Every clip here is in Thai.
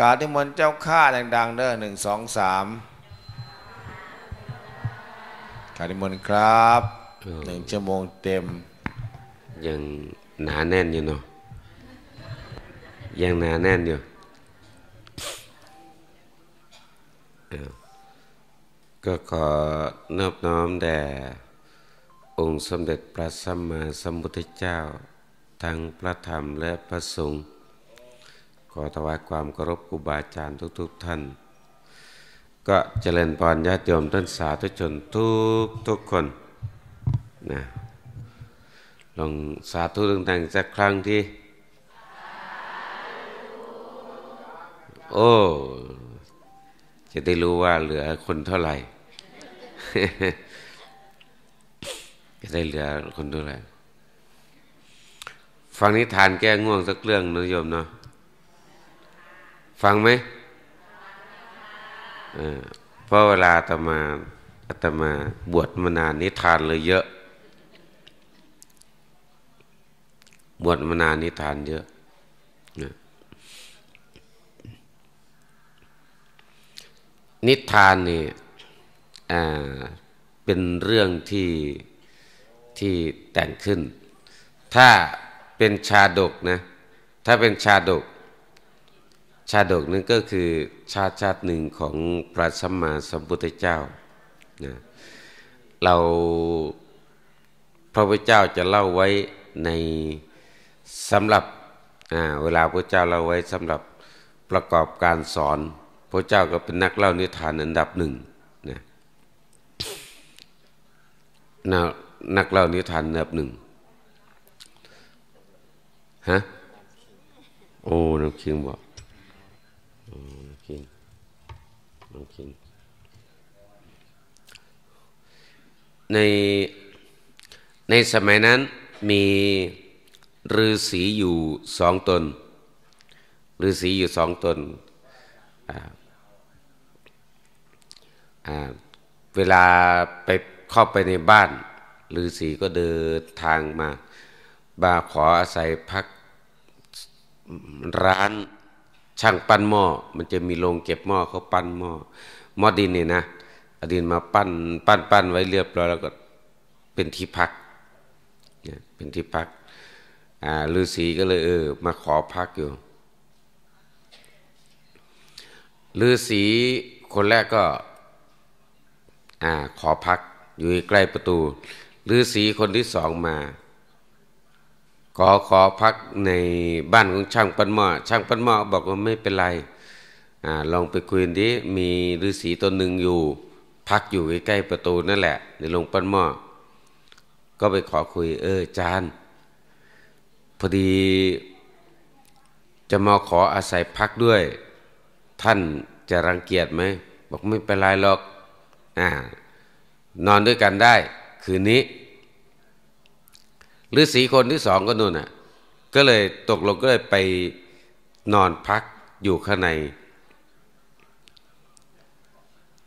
การที่มนเจ้าข้าดังๆเด้อหนึ่งสองสามการที่มนครับหนึ่งชั่วโมงเต็ม ยังหนาแน่นอยู่เนาะยังหนาแน่นอยู่ก็ขอนอบน้อมแด่องค์สมเด็จพระสัมมาสัมพุทธเจ้า ทั้งพระธรรมและพระสงฆ์ขอถวายความเคารพครูบาอาจารย์ทุก ๆท่าน ก็เจริญพรญาติโยมท่านสาธุชนทุกทุกคนนะลองสาธุต่างๆสักครั้งที่โอ้จะได้รู้ว่า เหลือคนเท่าไหร่จะได้เหลือคนเท่าไหร่ฟังนิทานแก้ง่วงสักเรื่องนะโยมเนาะฟังไหมเพราะเวลาอาตมา อาตมาบวชมานานนิทานเลยเยอะ บวชมานานนิทานเยอะนิทานนี่เป็นเรื่องที่ ที่แต่งขึ้น ถ้าเป็นชาดกนะ ถ้าเป็นชาดกชาดกนั้นก็คือชาติชาติหนึ่งของพระสัมมาสัมพุทธเจ้านะเราพระพุทธเจ้าจะเล่าไว้ในสำหรับเวลา พระเจ้าเล่าไว้สำหรับประกอบการสอนพระเจ้าก็เป็นนักเล่านิทานอันดับหนึ่งนะนนักเล่านิทานอันดับหนึ่งฮะโอ้น้ำคิงบอกนองคในในสมัยนั้นมีฤาษีอยู่สองตนฤาษีอยู่สองตน เวลาไปเข้าไปในบ้านฤาษีก็เดินทางมาบาขออาศัยพักร้านช่างปั้นหม้อ มันจะมีโรงเก็บหม้อเขาปั้นหม้อหม้อดินเนี่ยนะอดินมาปั้น ปั้นปั้นไว้เรียบร้อยแล้วก็เป็นที่พัก เนี่ย เป็นที่พัก อ่าฤาษีก็เลย เออ มาขอพักอยู่ฤาษีคนแรกก็ อ่า ขอพัก อยู่ใกล้ประตูฤาษีคนที่สองมาขอขอพักในบ้านของช่างปันหม้อช่างปันหม้อบอกว่าไม่เป็นไรอลองไปคุยดิมีฤาษีตนหนึ่งอยู่ พักอยู่ใกล้ๆประตูนั่นแหละในโรงปันหม้อก็ไปขอคุย เออจานพอดีจะมาขออาศัยพักด้วย ท่านจะรังเกียจไหมบอกไม่เป็นไรหรอกอ่านอนด้วยกันได้ คืนนี้หรือสีคนที่สองก็นู่นน่ะ ก็เลยตกลงก็เลยไปนอนพักอยู่ข้างใน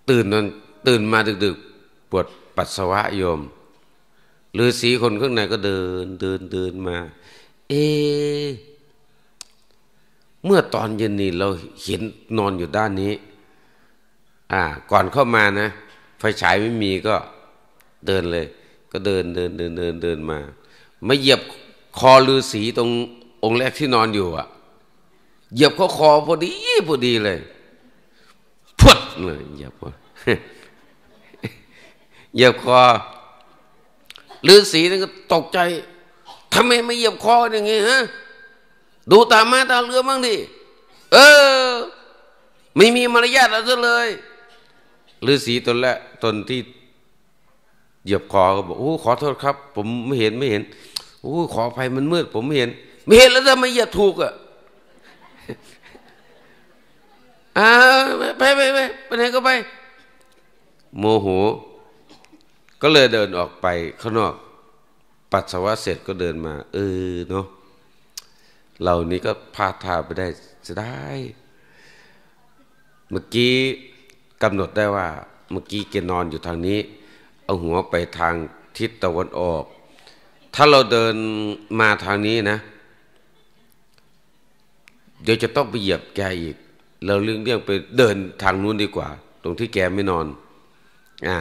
ตื่นนอนตื่นมาดึก ๆ ปวดปัสสาวะโยมหรือสีคนข้างในก็เดินเดินเดินมา เอ เมื่อตอนเย็นนี่เราเห็นนอนอยู่ด้านนี้ อ่าก่อนเข้ามานะไฟฉายไม่มีก็เดินเลย ก็เดินเดินเดินเดินเดินมามาเหยียบคอลือสีตรง องค์แรกที่นอนอยู่อะเหยียบเขาคอพอดีพอดีเลยพุดเลยเหยียบเหยียบคอลือสีนั่นก็ ตกใจทำไมไม่เหยียบคออย่างงี้ฮะดูตามาตาเรือบ้างดิเออไม่มีมารยาทอะไรเลยลือสีตนแรกตนที่ เหยียบคอก็บอกโอ้ขอโทษครับผมไม่เห็นไม่เห็นโอ้ขอภัยมันมืด ผมไม่เห็น ไม่เห็นแล้วทำไมเหยียถูก อ่ะอ่าไปไปไปไปไหนก็ไป โมโหก็เลยเดินออกไปข้างนอก ปัสสาวะเสร็จก็เดินมาเออเนาะเหล่านี้ก็พาทาไปได้จะได้ เมื่อกี้กำหนดได้ว่า เมื่อกี้แกนอนอยู่ทางนี้ เอาหัวไปทางทิศตะวันออกถ้าเราเดินมาทางนี้นะ เดี๋ยวจะต้องไปเหยียบแกอีก เราเรื่องเรื่องไปเดินทางนู้นดีกว่า ตรงที่แกไม่นอนอ่า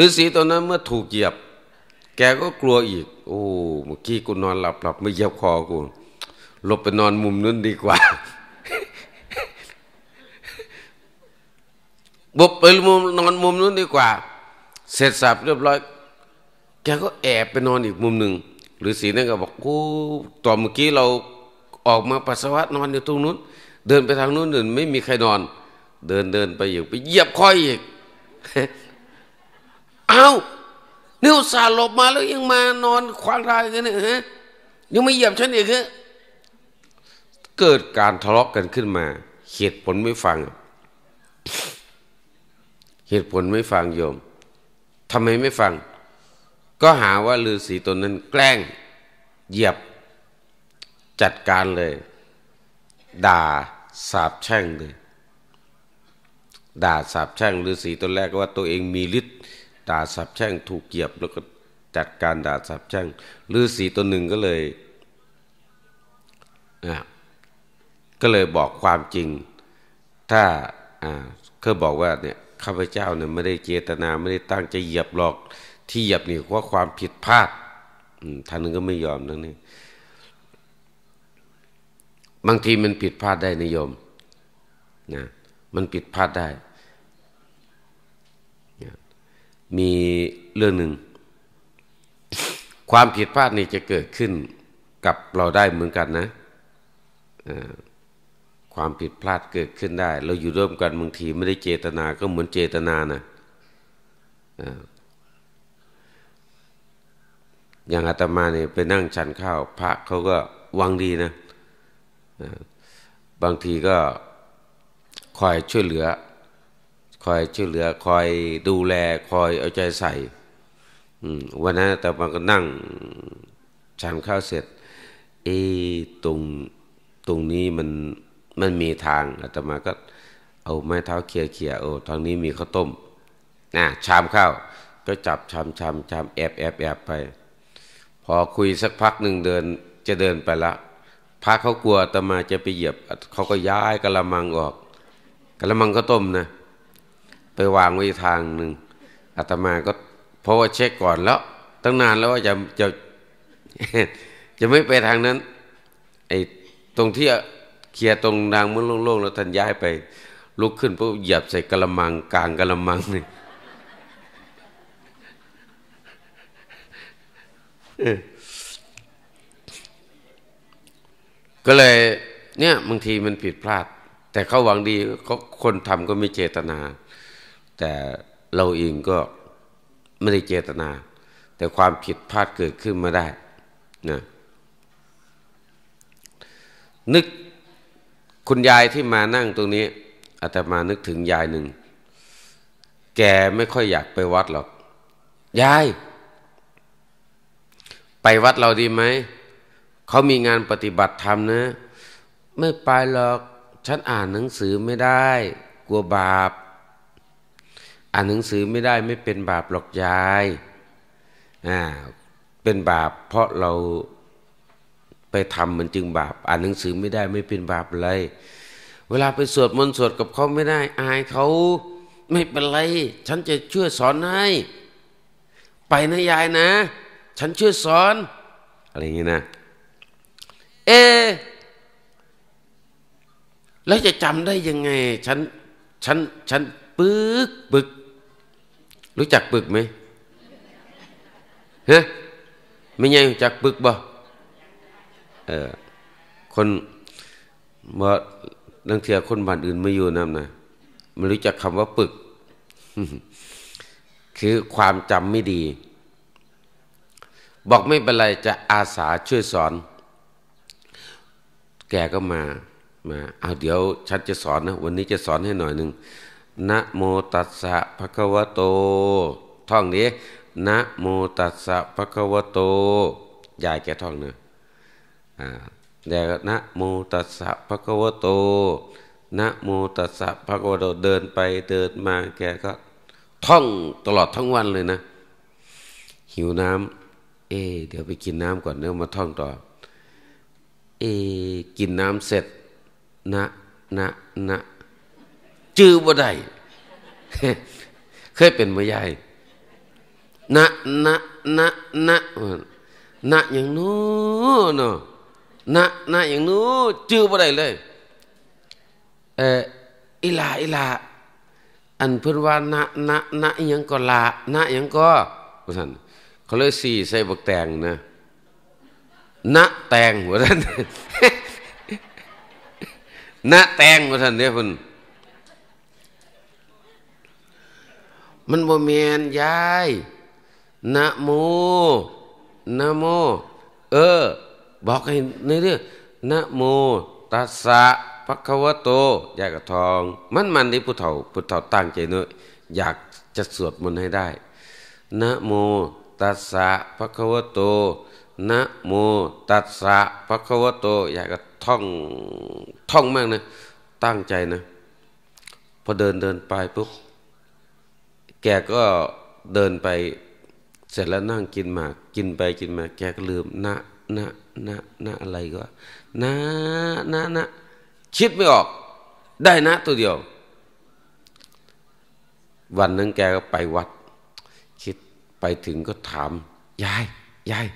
ฤาษีตอนนั้นเมื่อถูกเหยียบ แกก็กลัวอีกโอ้เมื่อกี้กูนอนหลับหลับไม่เหยียบคอกูหลบไปนอนมุมนู้นดีกว่าบุบไปมุมนอนมุมนู้นดีกว่า เสร็จสับเรียบร้อยแกก็แอบไปนอนอีกมุมหนึ่งฤาษีนั่นก็บอกกูตอนเมื่อกี้เราออกมาปัสสาวะนอนอยู่ตรงนู้น เดินไปทางนู้นเดิน ไม่มีใครนอน เดินเดินไปอยู่ ไปเหยียบคอยอีกเอานิวซาหลบมาแล้วยังมา นอนควางรายกันเนี่ยฮะยังไม่เหยียบฉันอีกฮะเกิดการทะเลาะกันขึ้นมาเหตุผลไม่ฟังเหตุผลไม่ฟังโยมทำไมไม่ฟังก็หาว่าฤาษีตนนั้นแกล้งเหยียบจัดการเลย ด่าสาบแช่งเลยด่าสาบแช่งฤาษีตนแรกว่าตัวเองมีฤทธิ์ด่าสาบแช่งถูกเหยียบแล้วก็จัดการด่าสาบแช่งฤาษีตนหนึ่งก็เลยก็เลยบอกความจริง ถ้าเขาบอกว่าเนี่ยข้าพเจ้าเนี่ยไม่ได้เจตนาไม่ได้ตั้งใจเหยียบหรอกเทียบนี่ว่าความผิดพลาดท่านนึงก็ไม่ยอมนั่นนี่บางทีมันผิดพลาดได้นิยมนะมันผิดพลาดได้มีเรื่องหนึ่งความผิดพลาดนี่จะเกิดขึ้น กับเราได้เหมือนกัน นะความผิดพลาดเกิดขึ้นได้ เราอยู่ร่วมกัน บางที ไม่ได้เจตนา ก็เหมือนเจตนานะอย่างอาตมาเนี่ยไปนั่งฉันข้าว พระเขาก็วังดีนะ บางทีก็คอยช่วยเหลือ คอยช่วยเหลือ คอยดูแล คอยเอาใจใส่ วันนั้นแต่มันก็นั่งฉันข้าวเสร็จ เอตรง ตรงนี้มัน มันมีทางอาตมาก็เอาไม้เท้าเคียเคีย โอ้ทางนี้มีข้าวต้มนะชามข้าว ก็จับชามชามชามแอบแอบแอบไปพอคุยสักพักหนึ่งเดินจะเดินไปละพระเขากลัวตมาจะไปเหยียบเขาก็ย้ายกะละมังออกกะละมังก็ต้มนะไปวางไว้ทางหนึ่งอาตมาก็เพราะว่าเช็คก่อนแล้วตั้งนานแล้วว่าจะจะจะไม่ไปทางนั้นไอ้ตรงที่เคลียตรงนางมันโล่งๆแล้วท่านย้ายไป ลุกขึ้นปุ๊บเหยียบใส่กะละมังกลางกะละมังนี่ก็เลย เนี่ยบางทีมันผิดพลาด แต่เขาหวังดีเขาคนทำก็ไม่เจตนา แต่เราเองก็ไม่ได้เจตนา แต่ความผิดพลาดเกิดขึ้นมาได้นะนึกคุณยายที่มานั่งตรงนี้อาตมานึกถึงยายหนึ่ง แกไม่ค่อยอยากไปวัดหรอก ยายไปวัดเราดีไหม เขามีงานปฏิบัติธรรมนะ ไม่ไปหรอก ฉันอ่านหนังสือไม่ได้ กลัวบาป อ่านหนังสือไม่ได้ ไม่เป็นบาปหรอกยาย อ่า เป็นบาปเพราะเราไปทำมันจึงบาป อ่านหนังสือไม่ได้ ไม่เป็นบาปเลย เวลาไปสวดมนต์สวดกับเขาไม่ได้ อายเขาไม่เป็นไร ฉันจะช่วยสอนให้ ไปนะยายนะฉันชื่อสอน อะไรอย่างนี้นะ เอแล้วจะจำได้ยังไง ฉันฉัน ฉัน ปึก ปึก รู้จักปึกไหมฮะไม่ไงรู้จักปึกบ่เออคนบ่ลังเทียคนบ้านอื่นไม่อยู่นำนะไม่รู้จักคำว่าปึก คือความจำไม่ดีบอกไม่เป็นไรจะอาสาช่วยสอน แกก็มามา เอาเดี๋ยวฉันจะสอนนะวันนี้จะสอนให้หน่อยหนึ่งนะโมตัสสะภะคะวะโตท่องนี้นะโมตัสสะภะคะวะโตยายแกท่องเนอะอ่ายกนะโมตัสสะภะคะวะโตนะโมตัสสะภะคะวะโตเดินไปเดินมา แกก็ท่องตลอดทั้งวันเลยนะ หิวน้ำเอเดี๋ยวไปกินน้ำก่อนเนื้อมาท่องต่อเอกินน้ำเสร็จนะนะนะจื้อบ่ได้เคยเป็นมาหญ่นะนะนะนะนะอย่างนู้นเนาะนะนะอย่างนู้นจื้อบ่ได้เลยเอออีลาอีลา อันเพื่อนว่านะนะนะอย่างก็ลานะอย่างก็ว่าท่านเขาเลยสี่ใส่บักแตงนะนะแตงหัวท่านนะแตงหัวท่านเนี่ยคุณมันบ่เมียนยาย นะโมนะโม เออ บอกให้ในเรื่องนะโมตัสสะ ภะคะวะโตยายกระทอง มันมันที่ผู้เฒ่าผู้เฒ่าตั้งใจเนออยากจะสวดมนต์ให้ได้ นะโมตัสสะภะคะวะโต นะโมตัสสะภะคะวะโต อยากจะท่อง ท่องมากนะ ตั้งใจนะ พอเดินเดินไปปุ๊บ แกก็เดินไป เสร็จแล้วนั่งกินหมาก กินไปกินมา แกก็ลืมนะนะนะนะอะไรก็ นะนะนะ คิดไม่ออก ได้นะ ตัวเดียว วันนั้นแกก็ไปวัดไปถึงก็ถามยายยาย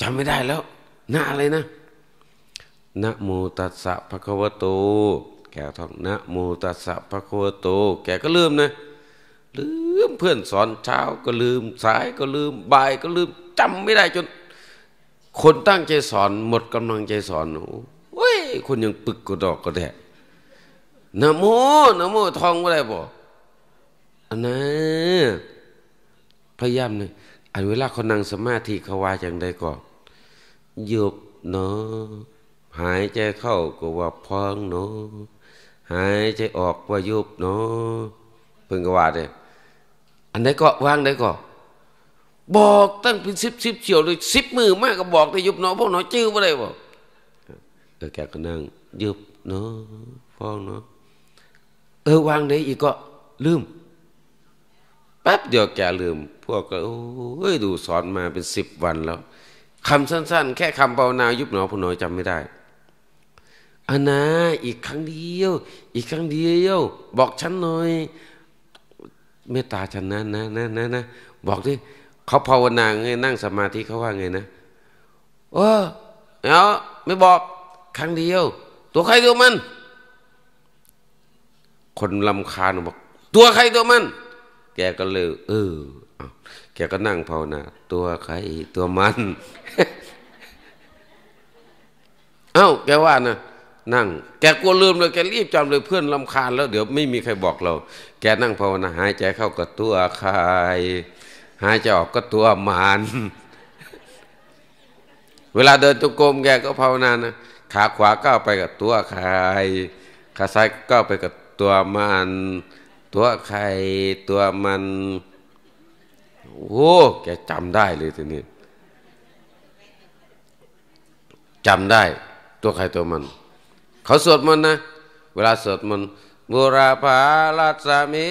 จำไม่ได้แล้วหน้าอะไรนะนะโมตัสสะภะคะวะโต แกท่อง นะโมตัสสะภะคะวะโต แกก็ลืมนะ ลืมเพื่อนสอนเช้าก็ลืม สายก็ลืมบ่ายก็ลืมจำไม่ได้จนคนตั้งใจสอนหมดกำลังใจสอนโอ้ยคนยังปึกกระดอกกระแดะนะโมนะโมท่องไม่ได้บ่อันนั้นพยายามเนี่ยอันเวลาเขานั่งสมาธิเขาว่าอย่างใดก็หยุบเนอหายใจเข้าก็ว่าพองเนอหายใจออกว่ายุบเนอเพิ่งก็ว่าเนี่ยอันใดก็ว่างใดก็ บอกตั้งเป็นสิบสิบเฉียวเลยสิบมือมากก็บอกได้ยุบเนอพวกเนอจื้อว่าได้บอกเออแกก็นั่งยุบเนอพองเนอเออวางไหนอีกก็ลืมแป๊บเดียวแกลืม พวกก็โอ้ยดูสอนมาเป็นสิบวันแล้วคำสั้นๆ แค่คำเบานา ยุบหนอผู้น้อยจำไม่ได้อานาอีกครั้งเดียว อีกครั้งเดียว บอกฉันหน่อยเมตตาฉันนะนะนะนะนะบอกดิเขาภาวนาไงนั่งสมาธิเขาว่าไงนะเออเนาะไม่บอกครั้งเดียว ตัวใครตัวมัน คนลำคาญบอก ตัวใครตัวมันแกก็เลยเออแกก็นั่งภาวนาตัวใครตัวมันเอ้าแกว่านะนั่ง แกกลัวลืมเลย แกรีบจำเลยเพื่อนลำคาญ แล้ว เดี๋ยว ไม่มีใครบอกเรา แกนั่งภาวนาหายใจเข้าก็ตัวใครหายใจออกก็ตัวมันเวลาเดินจุกรมแกก็ภาวนานะขาขวาก้าวไปกับตัวใครขาซ้ายก้าวไปกับตัวมันตัวใครตัวมันโอ้แกจำได้ เลยทีนี้จำได้ ตัวใครตัวมัน เขาสวดมนต์นะ เวลาสวดมนต์บุราภาลัสมิ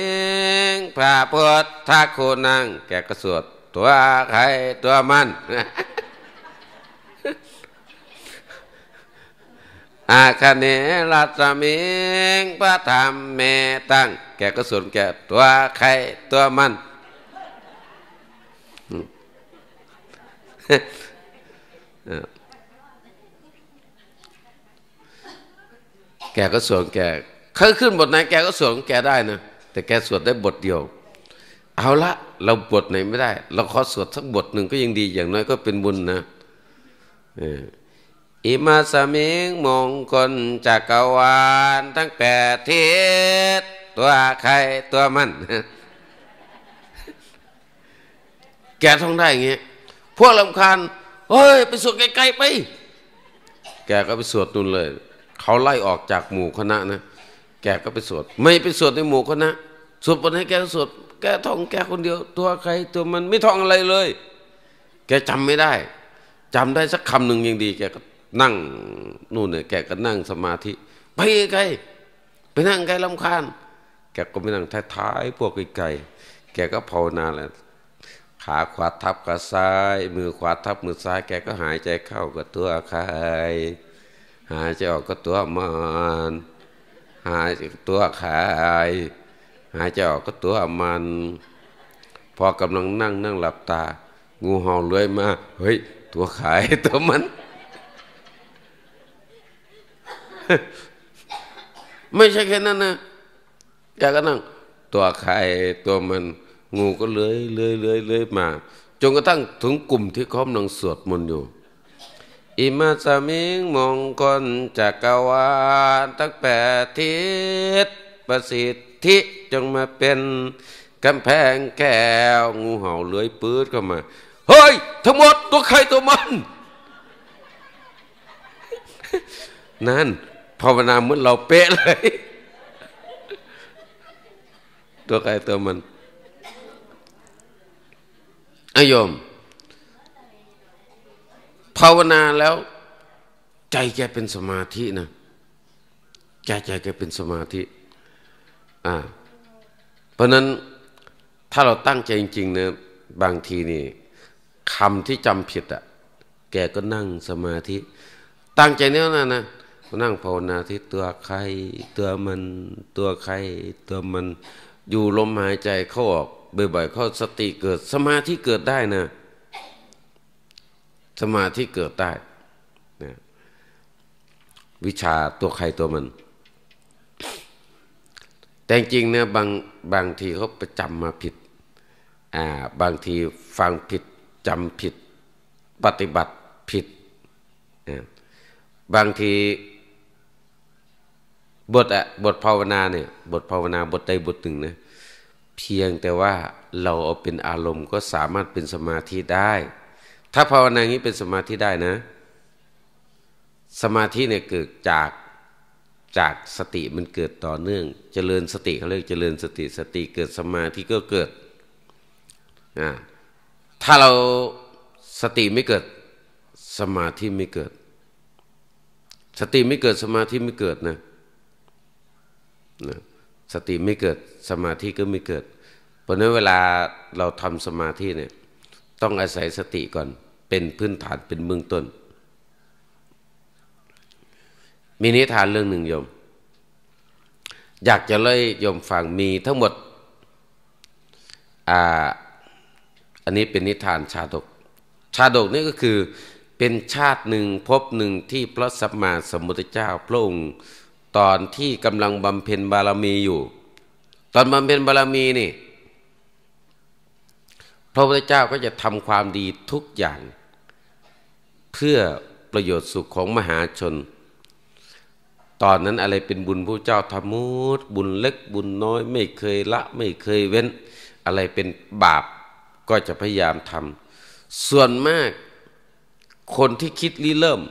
งพระพุทธคุณังแกก็สวดตัวใครตัวมันอาคเนรัตมิงพระธรรมเมตังแกก็สวนแกตัวใครตัวมันแกก็สวนแกเคยขึ้นบทไหนแกก็สวนแกได้นะแต่แกสวดได้บทเดียว เอาละเราบทไหนไม่ได้เราขอสวดสักบทหนึ่งก็ยังดี อย่างน้อยก็เป็นบุญนะเอออิมาสมิงมงคลจักรวาลทั้งแปดทิศตัวใครตัวมัน แกท่องได้เงี้ยพวกลำคาญเฮ้ยไปสวดไกลๆไป แกก็ไปสวดนู่นเลยเขาไล่ออกจากหมู่คณะนะ แกก็ไปสวด ไม่ไปสวดในหมู่คณะสวดบนให้แกสวดแกท่องแกคนเดียว ตัวใครตัวมัน ไม่ท่องอะไรเลย แกจำไม่ได้ จำได้สักคำหนึ่งยังดีแกก็นั่งนู่นเนี่ยแกก็นั่งสมาธิไปไกลไปนั่งไกลลำคาญแกก็ไปนั่งท้ายยพวกไกลแกก็ภาวนาแหละขาขวาทับกาซ้ายมือขวาทับมือซ้ายแกก็หายใจเข้ากับตัวครหายใจออกก็ตัวมันหายตัวคาย หายใจออกก็ตัวมัน พอกำลังนั่ง นั่งหลับตา งูเห่าเลื้อยมาเฮ้ยตัวขายตัวมันไม่ใช่แค่นั้นนะแกก็นั่ง ตัวใครตัวมัน งูก็เลื้อยเลื้อยเลื้อยเลื้อยมาจนกระทั่งถึงกลุ่มที่คขอมนังสวดมนต์อยู่ อิมาสมิงมงคลจักรวาลตั้งแปดทิศประสิทธิจงมาเป็นกำแพงแก้วงูเห่าเลื้อยปื๊ดเข้ามาเฮ้ย ทั้งหมดตัวใครตัวมัน นั่นภาวนาเหมือนเราเป๊ะเลย ตัวใครตัวมันอโยม ภาวนาแล้ว ใจแกเป็นสมาธินะใจใจแกเป็นสมาธิอ่าเพราะนั้น ถ้าเราตั้งใจจริงๆนะบางทีนี่คำที่จำผิดอะ่ะแกก็นั่งสมาธิ ตั้งใจแน่วนะนะนั่งภาวนาที่ตัวใครตัวมันตัวใครตัวมันอยู่ลมหายใจเข้าออกบ่อยๆเข้าสติเกิดสมาธิเกิดได้นะสมาธิเกิดได้นะวิชาตัวใครตัวมัน แต่จริงเนี่ยบางบางทีเขาประจำมาผิดอ่าบางทีฟังผิดจำผิด ปฏิบัติผิดบางทีบทอะบทภาวนาเนี่ยบทภาวนาบทใดบทหนึ่งนะเพียงแต่ว่าเราเอาเป็นอารมณ์ก็สามารถเป็นสมาธิได้ ถ้าภาวนาอย่างนี้เป็นสมาธิได้นะ สมาธิเนี่ยเกิดจากจากสติมันเกิดต่อเนื่องเจริญสติเขาเรียกเจริญสติสติเกิดสมาธิก็เกิดอ่าถ้าเราสติไม่เกิดสมาธิไม่เกิด สติไม่เกิดสมาธิไม่เกิดนะนะสติไม่เกิดสมาธิก็ไม่เกิด เพราะนั้นเวลาเราทำสมาธิเนี่ยต้องอาศัยสติก่อนเป็นพื้นฐานเป็นเบื้องต้น มีนิทานเรื่องหนึ่งโยม อยากจะเล่ยโยมฟังมีทั้งหมดอ่าอันนี้เป็นนิทานชาดก ชาดกนี่ก็คือเป็นชาติหนึ่งพบหนึ่งที่พระสัมมาสัมพุทธเจ้าพระองค์ตอนที่กำลังบำเพ็ญบารมีอยู่ ตอนบำเพ็ญบารมีนี่พระพุทธเจ้าก็จะทำความดีทุกอย่าง เพื่อประโยชน์สุขของมหาชน ตอนนั้นอะไรเป็นบุญพระเจ้าทำมูด บุญเล็กบุญน้อย ไม่เคยละ ไม่เคยเว้น อะไรเป็นบาปก็จะพยายามทำส่วนมากคนที่คิดริเริ่ม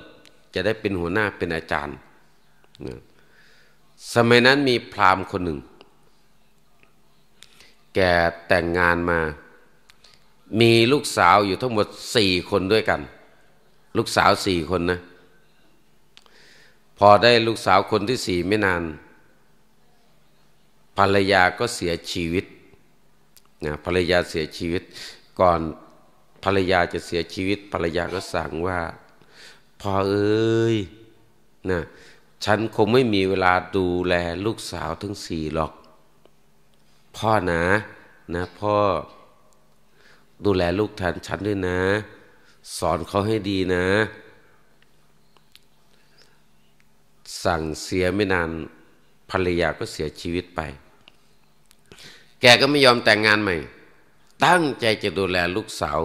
จะได้เป็นหัวหน้าเป็นอาจารย์นะสมัยนั้นมีพราหมณ์คนหนึ่ง แกแต่งงานมา มีลูกสาวอยู่ทั้งหมดสี่คนด้วยกัน ลูกสาวสี่คนนะ พอได้ลูกสาวคนที่สี่ไม่นาน ภรรยาก็เสียชีวิตนะภรรยาเสียชีวิต ก่อนภรรยาจะเสียชีวิต ภรรยาก็สั่งว่าพ่อเอ้ยนะฉันคงไม่มีเวลาดูแลลูกสาวทั้งสี่หรอก พ่อนะนะ พ่อ ดูแลลูกแทนฉันด้วยนะ สอนเขาให้ดีนะ สั่งเสียไม่นาน ภรรยาก็เสียชีวิตไป แกก็ไม่ยอมแต่งงานใหม่ ตั้งใจจะดูแลลูกสาว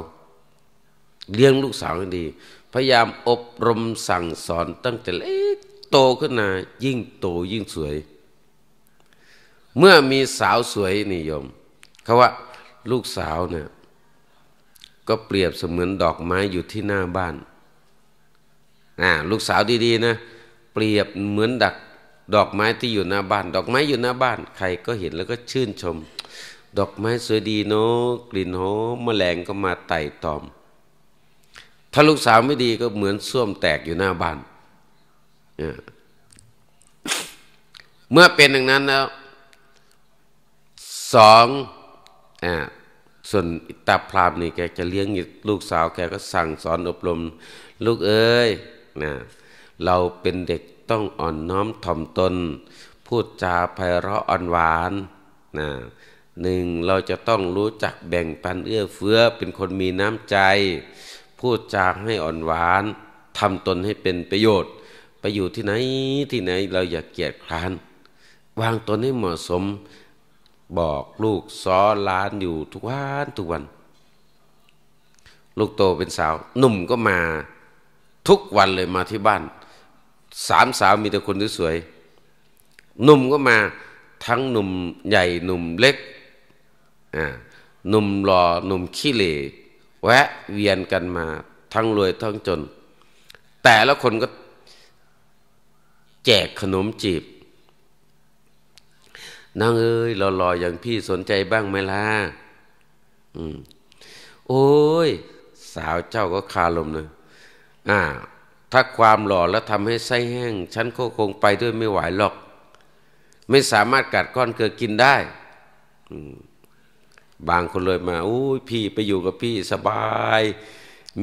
เลี้ยงลูกสาวให้ดี พยายามอบรมสั่งสอน ตั้งแต่เล็กโตขึ้นมายิ่งโตยิ่งสวย เมื่อมีสาวสวยนิยมเขาว่า ลูกสาวเนี่ยก็เปรียบเสมือนดอกไม้อยู่ที่หน้าบ้านอ่าลูกสาวดีๆนะ เปรียบเหมือนดักดอกไม้ที่อยู่หน้าบ้าน ดอกไม้อยู่หน้าบ้าน ใครก็เห็นแล้วก็ชื่นชม ดอกไม้สวยดีเนาะกลิ่นหอมแมลงก็มาไต่ตอม ถ้าลูกสาวไม่ดีก็เหมือนส้วมแตกอยู่หน้าบ้านเมื่อเป็นอย่างนั้นแล้วสองส่วนตาพรามนี่แกจะเลี้ยงลูกสาวแกก็สั่งสอนอบรมลูกเอ้ยนะเราเป็นเด็กต้องอ่อนน้อมถ่อมตน พูดจาไพเราะอ่อนหวานนะหนึ่งเราจะต้องรู้จักแบ่งปันเอื้อเฟื้อเป็นคนมีน้ำใจ พูดจาให้อ่อนหวาน ทำตนให้เป็นประโยชน์ไปอยู่ที่ไหนที่ไหน เราอย่าเกียดคร้าน วางตนให้เหมาะสมบอกลูกซ้อนล้านอยู่ทุกวันทุกวัน ลูกโตเป็นสาว หนุ่มก็มาทุกวันเลยมาที่บ้านสามสาวมีแต่คนสวยหนุ่มก็มาทั้งหนุ่มใหญ่หนุ่มเล็กหนุ่มหล่อหนุ่มขี้เหร่แวะเวียนกันมา ทั้งรวยทั้งจน แต่ละคนก็แจกขนมจีบ นางเอ้ยหล่อๆ อย่างพี่สนใจบ้างไหมล่ะอืม โอ้ย สาวเจ้าก็คาลมเลยอ่า ถ้าความหล่อแล้วทำให้ไส้แห้ง ฉันก็คงไปด้วยไม่ไหวหรอก ไม่สามารถกัดก้อนเกลือกินได้บางคนเลยมาอุ้ย พี่ไปอยู่กับพี่สบาย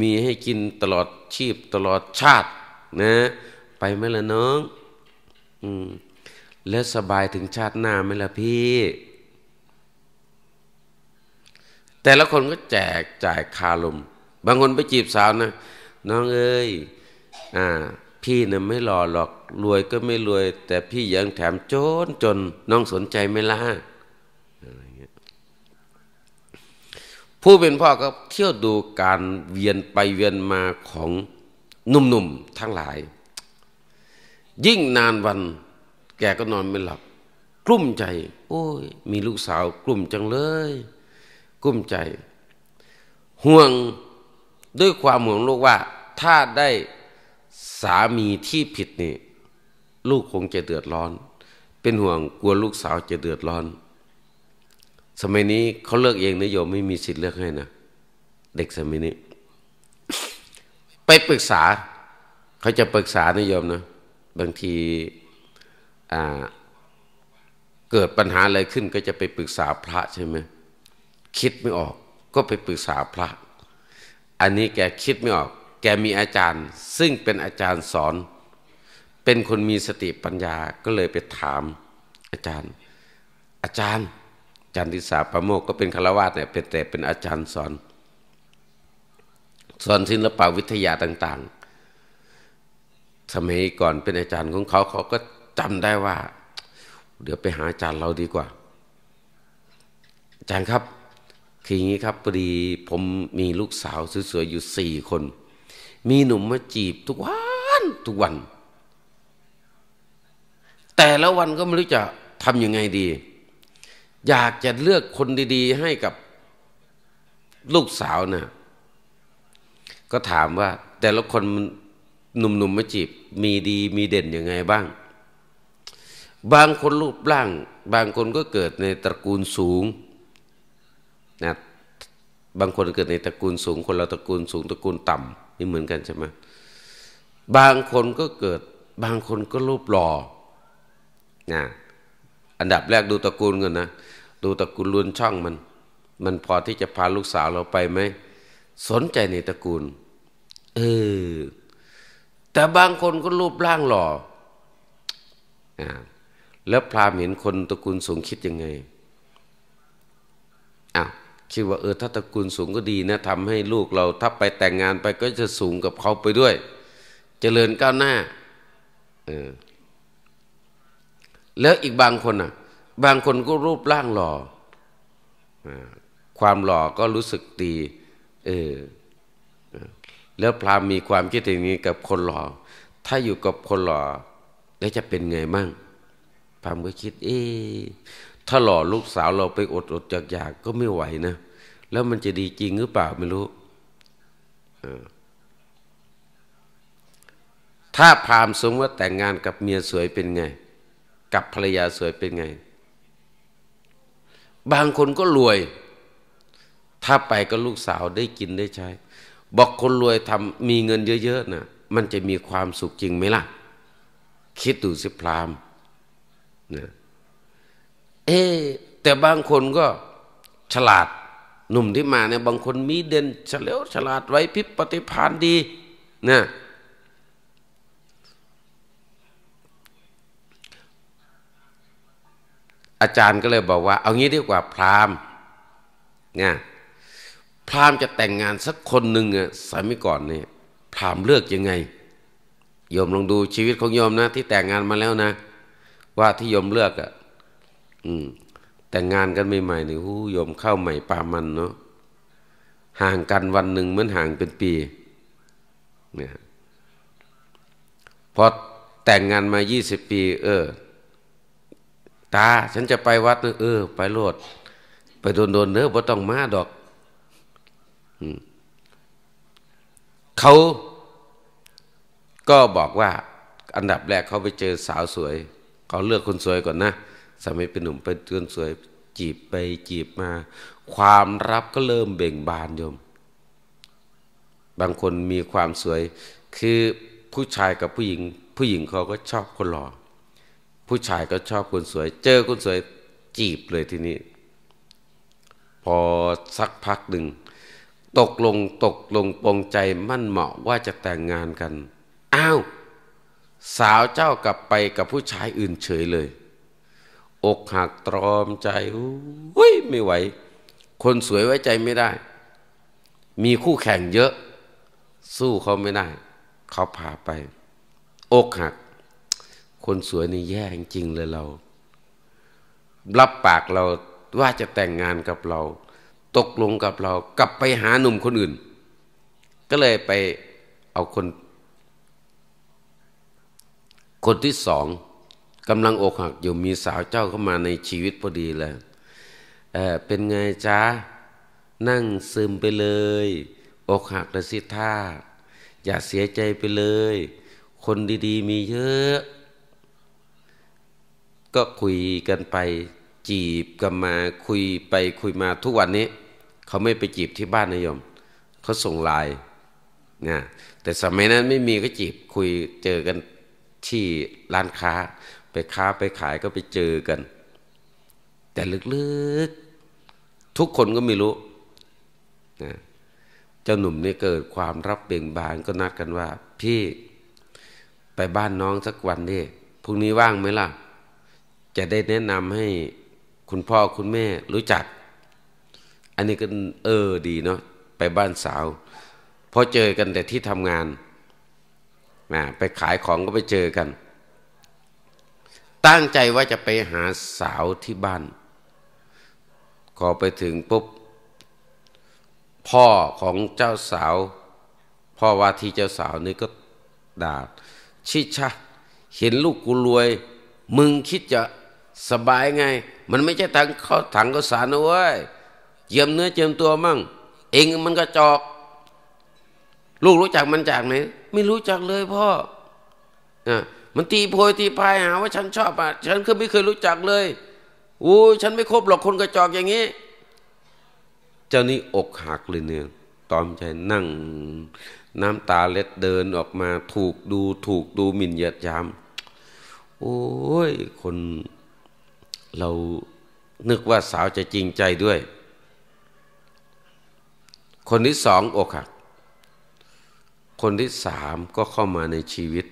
มีให้กินตลอดชีพตลอดชาตินะ ไปไหมล่ะน้องอืมแล้วสบายถึงชาติหน้าไหมล่ะพี่ แต่ละคนก็แจกจ่ายคาลม บางคนไปจีบสาวนะน้องเอ้ยอ่า พี่นะ่ะไม่หล่อหรอกรวยก็ไม่รวย แต่พี่ยังแถมจนจนน้องสนใจไหมล่ะผู้เป็นพ่อก็เที่ยวดูการเวียนไปเวียนมาของหนุ่มๆทั้งหลายยิ่งนานวันแกก็นอนไม่หลับ กลุ้มใจ โอ้ยมีลูกสาวกลุ้มจังเลย กลุ้มใจ ห่วงด้วยความห่วงลูกว่า ถ้าได้สามีที่ผิดนี่ ลูกคงจะเดือดร้อน เป็นห่วงกลัวลูกสาวจะเดือดร้อน สมัยนี้เขาเลือกเองนะโยม ไม่มีสิทธิ์เลือกให้นะเด็กสมัยนี้ ไปปรึกษาเขาจะปรึกษานะโยมนะบางทีเกิดปัญหาอะไรขึ้นก็จะไปปรึกษาพระใช่ไหมคิดไม่ออกก็ไปปรึกษาพระ อันนี้แกคิดไม่ออก แกมีอาจารย์ซึ่งเป็นอาจารย์สอน เป็นคนมีสติปัญญาก็เลยไปถามอาจารย์ อาจารย์จันทิสาประโมกก็เป็นฆราวาสเนี่ยเป็นแต่เป็นอาจารย์สอนสอนศิลปวิทยาต่าง ๆสมัยก่อนเป็นอาจารย์ของเขาเขาก็จำได้ว่า เดี๋ยวไปหาอาจารย์เราดีกว่าอาจารย์ครับคืออย่างนี้ครับพอดีผมมีลูกสาวสวยๆอยู่สี่คน มีหนุ่มมาจีบ ทุกวัน ทุกวัน แต่และววันก็ไม่รู้จะทำยังไงดี อยากจะเลือกคนดี ๆ ให้กับลูกสาวนะ่ะก็ถามว่า แต่ละคนหนุ่มๆมมาจีบมีดีมีเด่นยังไงบ้าง บางคนรูปร่าง บางคนก็เกิดในตระกูลสูง นะบางคนเกิดในตระกูลสูง คนเราตระกูลสูงตระกูลต่ำนี่เหมือนกันใช่ไหมบางคนก็เกิด บางคนก็รูปหล่อนะอันดับแรกดูตระกูลก่อนนะดูตระกูลลวนช่องมัน มันพอที่จะพาลูกสาวเราไปไหมสนใจในตระกูล เออแต่บางคนก็รูปร่างหล่ออแล้วพราหมณ์เห็นคนตระกูลสูงคิดยังไง อ้าว คิดว่าเออ ถ้าตระกูลสูงก็ดีนะทำให้ลูกเราถ้าไปแต่งงานไปก็จะสูงกับเขาไปด้วยจเจริญก้าวหน้าออ แล้วอีกบางคนอ่ะ บางคนก็รูปร่างหล่ออความหล่อก็รู้สึกดีเออแล้วพราหมณ์มีความคิดอย่างนี้กับคนหล่อ ถ้าอยู่กับคนหล่อแล้วจะเป็นไงมั่งพราหมณ์ก็คิด เอ๊ถ้าหล่อลูกสาวเราไปอดอดอยากๆก็ไม่ไหวนะ แล้วมันจะดีจริงหรือเปล่าไม่รู้ถ้าพราหมณ์สมว่าแต่งงานกับเมียสวยเป็นไง กับภรรยาสวยเป็นไง บางคนก็รวย ถ้าไปก็ลูกสาวได้กินได้ใช้บอกคนรวยทำมีเงินเยอะ ๆนะ่ะมันจะมีความสุขจริงไหมล่ะ คิดดูสิพรามนะเอ๊แต่บางคนก็ฉลาดหนุ่มที่มาเนี่ยบางคนมีเด่นเฉลียวฉลาดไว้พิปฏิพานดีนะอาจารย์ก็เลยบอกว่าเอางี้ดีกว่าพรามเนี่ยพราหมณ์จะแต่งงานสักคนหนึ่งอะสมัยก่อน เนี่ยพราหมณ์เลือกยังไงโยมลองดูชีวิตของโยมนะที่แต่งงานมาแล้วนะ ว่าที่โยมเลือกอะอืมแต่งงานกันใหม่ๆนี่หูโยมเข้าใหม่ปามันเนาะห่างกันวันหนึ่งเหมือนห่างเป็นปีเนี่ยพอแต่งงานมายี่สิบปี เออตาฉันจะไปวัดนะเออ ไปโลด ไปโดนโดนเนอะบ่ต้องมาดอกเขาก็บอกว่า อันดับแรกเขาไปเจอสาวสวยเขาเลือกคนสวยก่อนนะสมัยเป็นหนุ่มเป็นเือนสวย จีบไปจีบมา ความรับก็เริ่มเบ่งบานโยม บางคนมีความสวยคือผู้ชายกับผู้หญิง ผู้หญิงเขาก็ชอบคนหล่อผู้ชายก็ชอบคนสวย เจอคนสวยจีบเลยทีนี้ พอสักพักหนึ่งตกลงตกลงปองใจมั่นเหมาะว่าจะแต่งงานกัน อ้าว สาวเจ้ากลับไปกับผู้ชายอื่นเฉยเลย อกหักตรอมใจอุ้ยไม่ไหว คนสวยไว้ใจไม่ได้ มีคู่แข่งเยอะ สู้เขาไม่ได้ เขาพาไป อกหัก คนสวยนี่แย่จริงเลยเรารับปากเราว่าจะแต่งงานกับเราตกลงกับเรากลับไปหาหนุ่มคนอื่น ก็เลยไปเอาคน คนที่สองกำลังอกหักอยู่มีสาวเจ้าเข้ามาในชีวิตพอดีเลยเเป็นไงจ๊ะนั่งซึมไปเลย อกหักแต่สิท่าอย่าเสียใจไปเลย คนดี ๆ มีเยอะ ก็คุยกันไปจีบกันมาคุยไปคุยมาทุกวันนี้เขาไม่ไปจีบที่บ้านนายมเขาส่งไลน์นะแต่สมัยนั้น ไม่มีก็จีบคุยเจอกัน ที่ร้านค้า ไปค้าไปขายก็ไปเจอกัน แต่ลึกๆ ทุกคนก็ไม่รู้นะเจ้าหนุ่มนี่เกิดความรับเบ่งบานก็นัดกันว่า พี่ไปบ้านน้อง สักวันดิพรุ่งนี้ว่างไหมล่ะ จะได้แนะนำให้คุณพ่อคุณแม่รู้จัก อันนี้ก็เออดีเนาะไปบ้านสาวพอเจอกันแต่ที่ทำงานนะไปขายของก็ไปเจอกัน ตั้งใจว่าจะไปหาสาวที่บ้านขอไปถึงปุ๊บ พ่อของเจ้าสาว พ่อว่าที่เจ้าสาวนี่ก็ด่าชิชะเห็นลูกกูรวย มึงคิดจะสบายไง มันไม่ใช่ถังเขาถังก็สารนะเว้ยเจียมเนื้อเจียมตัวมั่ง เองมันก็จอก ลูกรู้จักมันจากไหน ไม่รู้จักเลยพ่ออ่ะมันตีโพยตีพายหาว่าฉันชอบอ่ะ ฉันก็ไม่เคยรู้จักเลยอู้ฉันไม่คบหรอกคนกระจอกอย่างนี้ เจ้านี่อกหักเลยเนี่ยตอมใจนั่ง น้ำตาเล็ดเดินออกมาถูกดูถูกดูหมิ่นเหยียดยามโอ้ย คนเรานึกว่าสาวจะจริงใจด้วย คนที่สองอกหักคนที่สามก็เข้ามาในชีวิต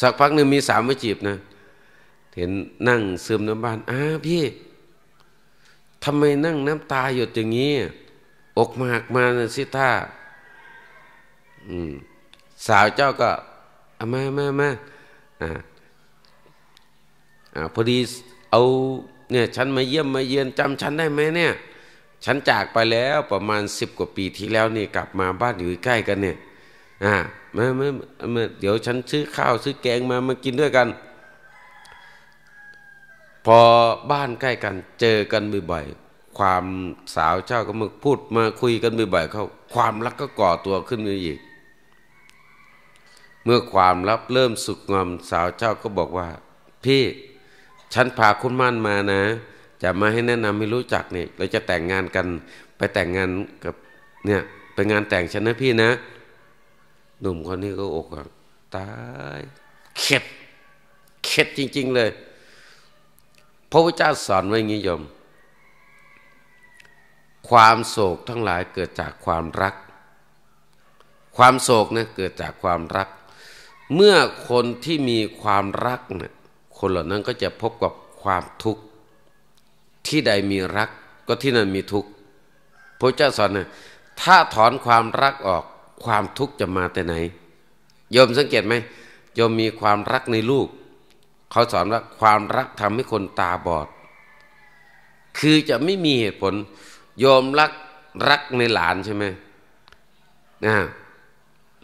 สักพักหนึ่งมีสามมาจีบนะ เห็นนั่งซึมน้ำบ้าน อ้าพี่ทำไมนั่งน้ำตาหยดอย่างนี้อกหักมาสิท่าสาวเจ้าก็มามามาอ่าพอดีเอาเนี่ยฉันมาเยี่ยมมาเยือนจำฉันได้ไหมเนี่ย ฉันจากไปแล้วประมาณสิบกว่าปีที่แล้วนี่กลับมาบ้านอยู่ใกล้กันเนี่ยอ่าไม่ไม่เดี๋ยวฉันซื้อข้าวซื้อแกงมามากินด้วยกัน พอบ้านใกล้กัน เจอกันบ่อยๆความสาวเจ้าก็มาพูดมาคุยกันบ่อยๆเขาความรักก็ก่อตัวขึ้นมาอีกเมื่อความรับเริ่มสุกงอมสาวเจ้าก็บอกว่าพี่ฉันพาคุณมั่นมานะ จะมาให้แนะนำให้รู้จักเนี่ยเราจะแต่งงานกันไปแต่งงานกับเนี่ยไปงานแต่งฉันนะพี่นะ หนุ่มคนนี้ก็อกตายเข็ดเข็ดจริง ๆ เลย พระพุทธเจ้าสอนไว้อย่างนี้โยม ความโศกทั้งหลายเกิดจากความรัก ความโศกนะเกิดจากความรัก เมื่อคนที่มีความรักเนี่ยคนเหล่านั้นก็จะพบกับความทุกข์ที่ใดมีรักก็ที่นั่นมีทุกข์พระเจ้าสอนนะถ้าถอนความรักออกความทุกข์จะมาแต่ไหนโยมสังเกตไหมโยมมีความรักในลูก เขาสอนว่าความรักทำให้คนตาบอด คือจะไม่มีเหตุผลโยมรักรักในหลานใช่ไหมนะ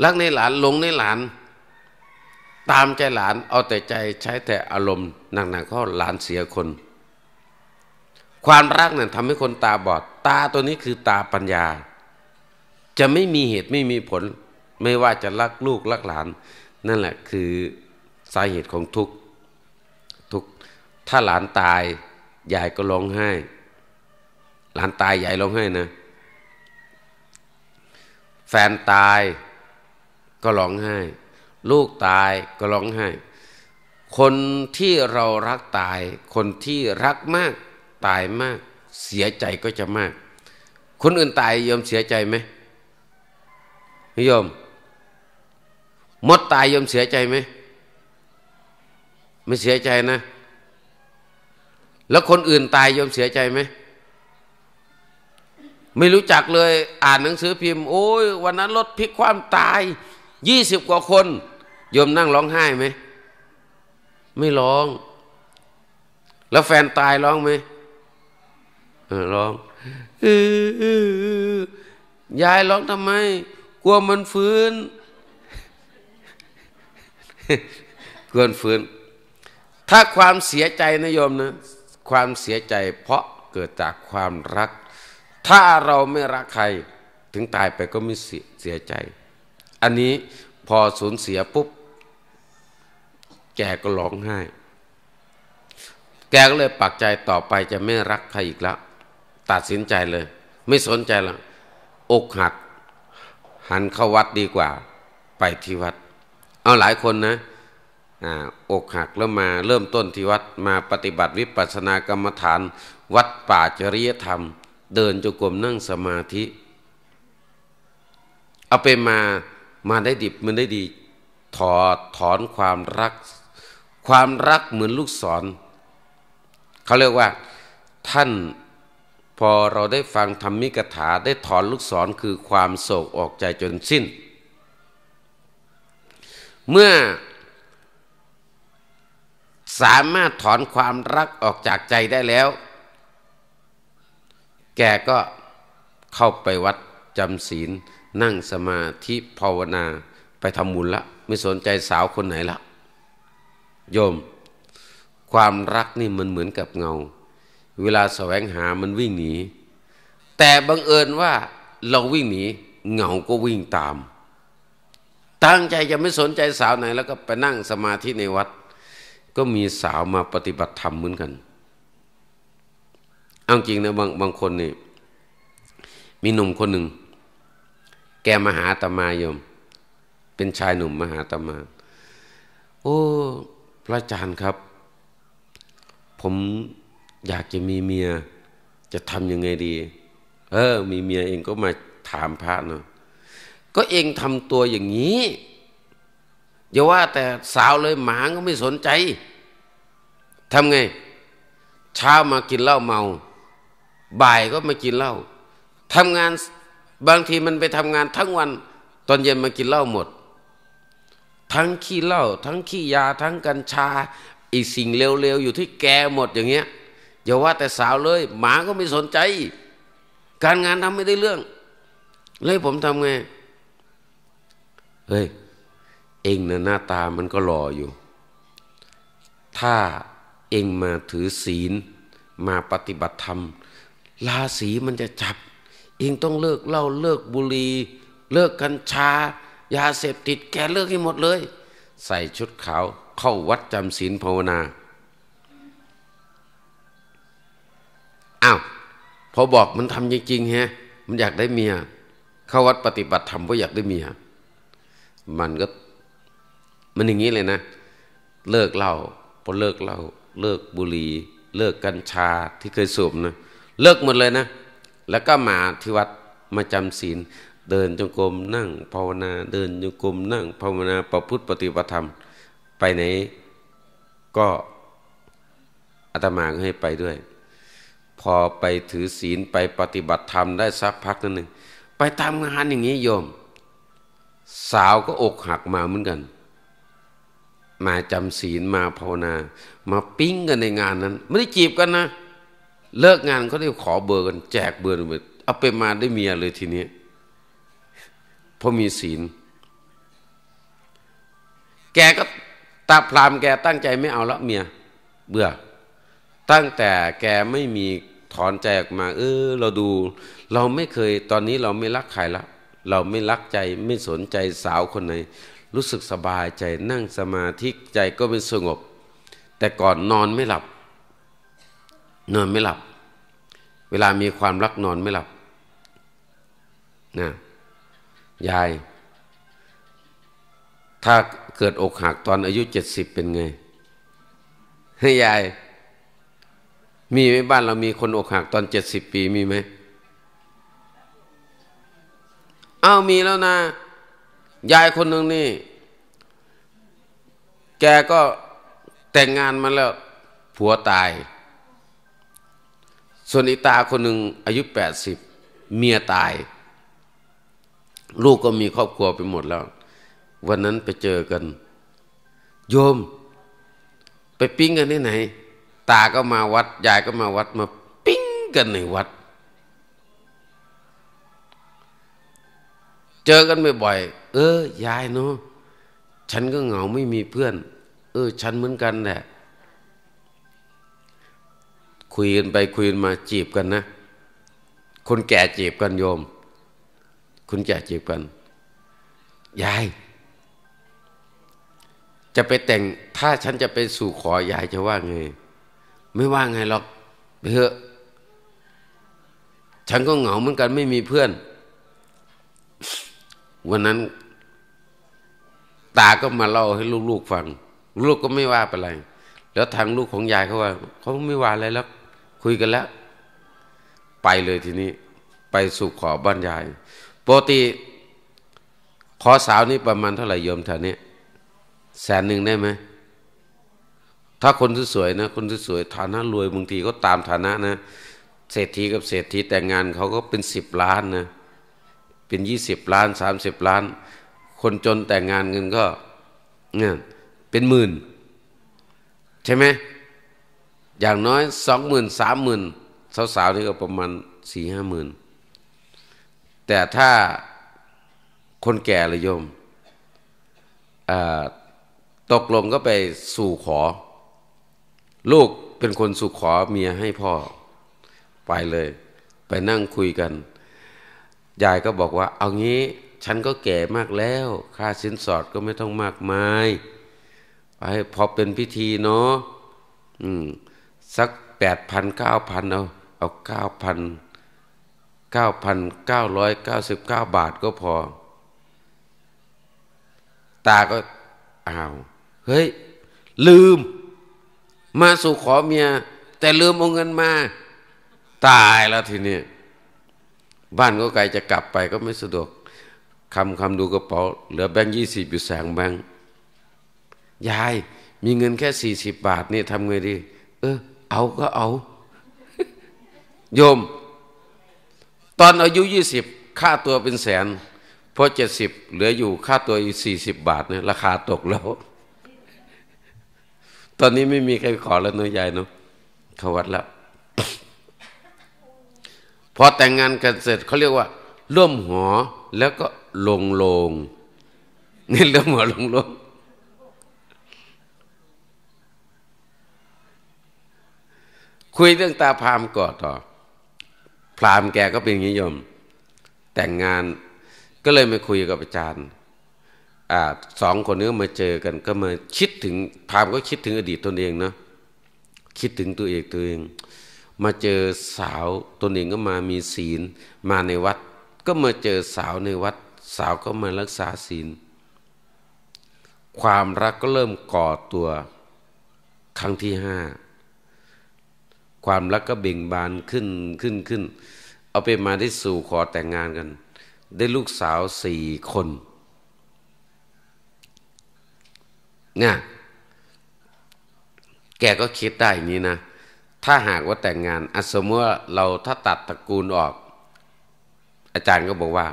รักในหลานหลงในหลานตามใจหลานเอาแต่ใจใช้แต่อารมณ์หนักๆก็หลานเสียคน ความรักเนี่ยทำให้คนตาบอดตาตัวนี้คือตาปัญญา จะไม่มีเหตุไม่มีผล ไม่ว่าจะรักลูกรักหลาน นั่นแหละ คือสาเหตุของทุกข์ทุกถ้าหลานตายยายก็ร้องไห้ หลานตายยายร้องไห้นะ แฟนตายก็ร้องไห้ลูกตายก็ร้องไห้ คนที่เรารักตาย คนที่รักมากตายมากเสียใจก็จะมาก คนอื่นตายยอมเสียใจไหมยอมมดตายยอมเสียใจไหม ไม่เสียใจนะ แล้วคนอื่นตายยอมเสียใจไหม ไม่รู้จักเลยอ่านหนังสือพิมพ์โอ้ยวันนั้นรถพลิกความตายยี่สิบกว่าคนโยมนั่งร้องไห้ไหม ไม่ร้อง แล้วแฟนตายร้องไหมเออร้องยายร้องทำไม กลัวมันฟื้น กลัวฟื้น ถ้าความเสียใจนะโยมนะความเสียใจเพราะเกิดจากความรัก ถ้าเราไม่รักใคร ถึงตายไปก็ไม่เสียใจ อันนี้พอสูญเสียปุ๊บแกก็ร้องไห้ แกก็เลยปักใจต่อไปจะไม่รักใครอีกแล้ว ตัดสินใจเลย ไม่สนใจละอกหัก หันเข้าวัดดีกว่า ไปที่วัด เอาหลายคนนะอกหักแล้วมาเริ่มต้นที่วัด มาปฏิบัติวิปัสสนากรรมฐาน วัดป่าจริยธรรม เดินจุกรมนั่งสมาธิ เอาไปมามาได้ดิบมันได้ดี ถอดถอนความรักความรักเหมือนลูกศร เขาเรียกว่า ท่านพอเราได้ฟังธรรมิกถาได้ถอนลูกศรคือความโศกออกใจจนสิ้น เมื่อสามารถถอนความรักออกจากใจได้แล้ว แกก็เข้าไปวัดจำศีลนั่งสมาธิภาวนาไปทำบุญละ ไม่สนใจสาวคนไหนละโยมความรักนี่มันเหมือนกับเงา เวลาแสวงหามันวิ่งหนี แต่บังเอิญว่า เราวิ่งหนี เงาก็วิ่งตาม ตั้งใจจะไม่สนใจสาวไหน แล้วก็ไปนั่งสมาธิในวัด ก็มีสาวมาปฏิบัติธรรมเหมือนกัน เอาจริงนะ บางบางคนนี่มีหนุ่มคนหนึ่ง แกมาหาตมายม เป็นชายหนุ่มมาหาตมา โอ้พระอาจารย์ครับ ผมอยากจะมีเมียจะทำยังไงดี เออ มีเมียเองก็มาถามพระเนาะก็เองทำตัวอย่างนี้อย่าว่าแต่สาวเลยหมา ก็ไม่สนใจทำไงเช้ามากินเหล้าเมา บ่ายก็มากินเหล้าทำงานบางทีมันไปทำงานทั้งวัน ตอนเย็นมากินเหล้าหมดทั้งขี้เหล้าทั้งขี้ยาทั้งกัญชา อีสิ่งเร็วๆ อยู่ที่แกหมดอย่างเงี้ยอย่าว่าแต่สาวเลย หมาก็ไม่สนใจ การงานทำไม่ได้เรื่อง เลยผมทำไงเฮ้ยเองเนี่ยหน้าตามันก็หล่ออยู่ ถ้าเองมาถือศีลมาปฏิบัติธรรมราศีมันจะจับ เองต้องเลิกเหล้าเลิกบุหรี่เลิกกัญชายาเสพติดแกเลิกให้หมดเลย ใส่ชุดขาวเข้าวัดจำศีลภาวนา อ้าวพอบอกมันทำจริงๆฮะ มันอยากได้เมียเข้าวัดปฏิบัติธรรมเพราะอยากได้เมียมันก็มันอย่างนี้เลยนะ เลิกเหล้าพอเลิกเหล้าเลิกบุหรี่เลิกกัญชาที่เคยสูบนะ เลิกหมดเลยนะ แล้วก็มาที่วัดมาจำศีลเดินจงกรมนั่งภาวนา เดินจงกรมนั่งภาวนาประพฤติปฏิบัติธรรม ไปไหน ก็อาตมาให้ไปด้วย พอไปถือศีลไปปฏิบัติธรรมได้สักพักนึงไปทำงานอย่างนี้โยมสาวก็อกหักมาเหมือนกัน มาจำศีลมาภาวนา มาปิ้งกันในงานนั้น ไม่ได้จีบกันนะ เลิกงานเขาได้ขอเบอร์กัน แจกเบอร์เอาไปมาได้เมียเลยทีนี้ราะมีศีลแกก็ตาพรามแกตั้งใจไม่เอาละเมียเบื่อ ตั้งแต่แกไม่มีถอนใจออกมา เออเราดู เราไม่เคย ตอนนี้เราไม่รักใครละเราไม่รักใจ ไม่สนใจสาวคนไหนรู้สึกสบายใจนั่งสมาธิใจก็เป็นสงบ แต่ก่อนนอนไม่หลับ นอนไม่หลับ เวลามีความรักนอนไม่หลับนะยาย ถ้าเกิดอกหักตอนอายุเจ็ดสิบเป็นไงให้ยาย มีไหมบ้านเรามีคนอกหักตอนเจ็ดสิบปี มีไหม เอามีแล้วนะ ยายคนหนึ่งนี่ แกก็แต่งงานมาแล้ว ผัวตาย ส่วนอีตาคนหนึ่ง อายุแปดสิบเมียตายลูกก็มีครอบครัวไปหมดแล้ววันนั้นไปเจอกัน โยม ไปปิ้งกันที่ไหน ตาก็มาวัด ยายก็มาวัดมาปิ้งกันในวัด เจอกันบ่อยๆเออยายเนาะฉันก็เหงาไม่มีเพื่อน เออ ฉันเหมือนกันแหละคุยกันไปคุยกันมาจีบกันนะ คนแก่จีบกันโยมคุณจะจีบกันยายจะไปแต่ง ถ้าฉันจะไปสู่ขอยายจะว่าไงไม่ว่าไงหรอกเพื่อฉันก็เหงาเหมือนกัน ไม่มีเพื่อน วันนั้น ตาก็มาเล่าให้ ลูกๆฟัง ลูกก็ไม่ว่าอะไร แล้วทางลูกของยายเขาว่าเขาไม่ว่าอะไรแล้ว คุยกันแล้ว ไปเลยทีนี้ ไปสู่ขอบ้านยายปกติ ขอสาวนี่ประมาณเท่าไหร่โยมแถวนี้แสนหนึ่งได้ไหมถ้าคนสวยๆนะคนสวยๆฐานะรวยบางทีก็ตามฐานะนะ เศรษฐีกับเศรษฐีแต่งงานเขาก็เป็นสิบล้านนะ เป็นยี่สิบล้านสามสิบล้าน คนจนแต่งงานเงินก็เนี่ยเป็นหมื่น ใช่ไหมอย่างน้อยสองหมื่นสามหมื่นสาวๆนี่ก็ประมาณสี่ห้าหมื่นแต่ถ้าคนแก่เลยโยมตกลงก็ไปสู่ขอ ลูกเป็นคนสู่ขอเมียให้พ่อ ไปเลยไปนั่งคุยกัน ยายก็บอกว่าเอางี้ฉันก็แก่มากแล้ว ค่าสินสอดก็ไม่ต้องมากมาย ไปพอเป็นพิธีเนาะสักแปดพันเก้าพันเอาเอาเก้าพัน9,999 บาทก็พอ ตาก็อ้าว เฮ้ย ลืม มาสู่ขอเมีย แต่ลืมเอาเงินมา ตายแล้วทีนี้บ้านก็ไกลจะกลับไปก็ไม่สะดวกคำคำดูกระเป๋าเหลือแบงค์ยี่สิบอยู่แสงแบงค์ยายมีเงินแค่สี่สิบบาทนี่ทำไงดี เออเอาก็เอาโยมอนอายุยี่สิบค่าตัวเป็นแสนพอเจ็ดสิบเหลืออยู่ ค่าตัวอีกสี่สิบบาทเนี่ยราคาตกแล้ว ตอนนี้ไม่มีใครขอแล้วน้อยใหญ่เนาะเขาวัดแล้วพอแต่งงานกันเสร็จเขาเรียกว่าร่วมหัวแล้วก็ลงลงนี่ร่วมหัวลงลงคุยเรื่องตาพามก่อต่อพราหมณ์แกก็เป็นนิยม แต่งงานก็เลยมาคุยกับอาจารย์อสองคนนี้มาเจอกัน ก็มาคิดถึงพราหมณ์ก็คิดถึงอดีตตนเองเนาะคิดถึงตัวเองตัวเอง มาเจอสาวตนเองก็มามีศีล มาในวัด ก็มาเจอสาวในวัด สาวก็มารักษาศีล ความรักก็เริ่มก่อตัวครั้งที่ห้าความรักก็เบ่งบานขึ้นขึ้นขึ้น เอาไปมาได้สู่ขอแต่งงานกัน ได้ลูกสาวสี่คนเนี่ยแกก็คิดได้นี้นะ ถ้าหากว่าแต่งงานอสมมติว่าเราถ้าตัดตระกูลออก อาจารย์ก็บอกว่า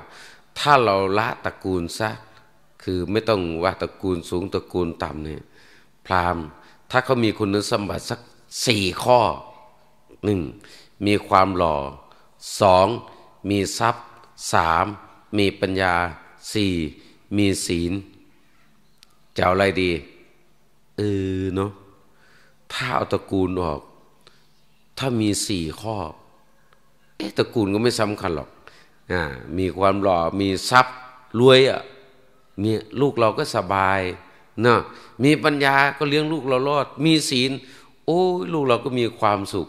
ถ้าเราละตระกูลซะคือไม่ต้องว่าตระกูลสูงตระกูลต่ำเนี่ยพรามถ้าเขามีคุณสมบัติสักสี่ข้อหนึ่งมีความหล่อสองมีทรัพย์สามมีปัญญาสี่มีศีลจะอาอะไรดีเออเนาะถ้าเอาตระกูลออก ถ้ามีสี่ข้ออตระกูลก็ไม่สำคัญหรอกอมีความหล่อมีทรัพย์รวยอะ่ะเนี่ยลูกเราก็สบายเนาะมีปัญญาก็เลี้ยงลูกเรารอด มีศีลโอ้ยลูกเราก็มีความสุข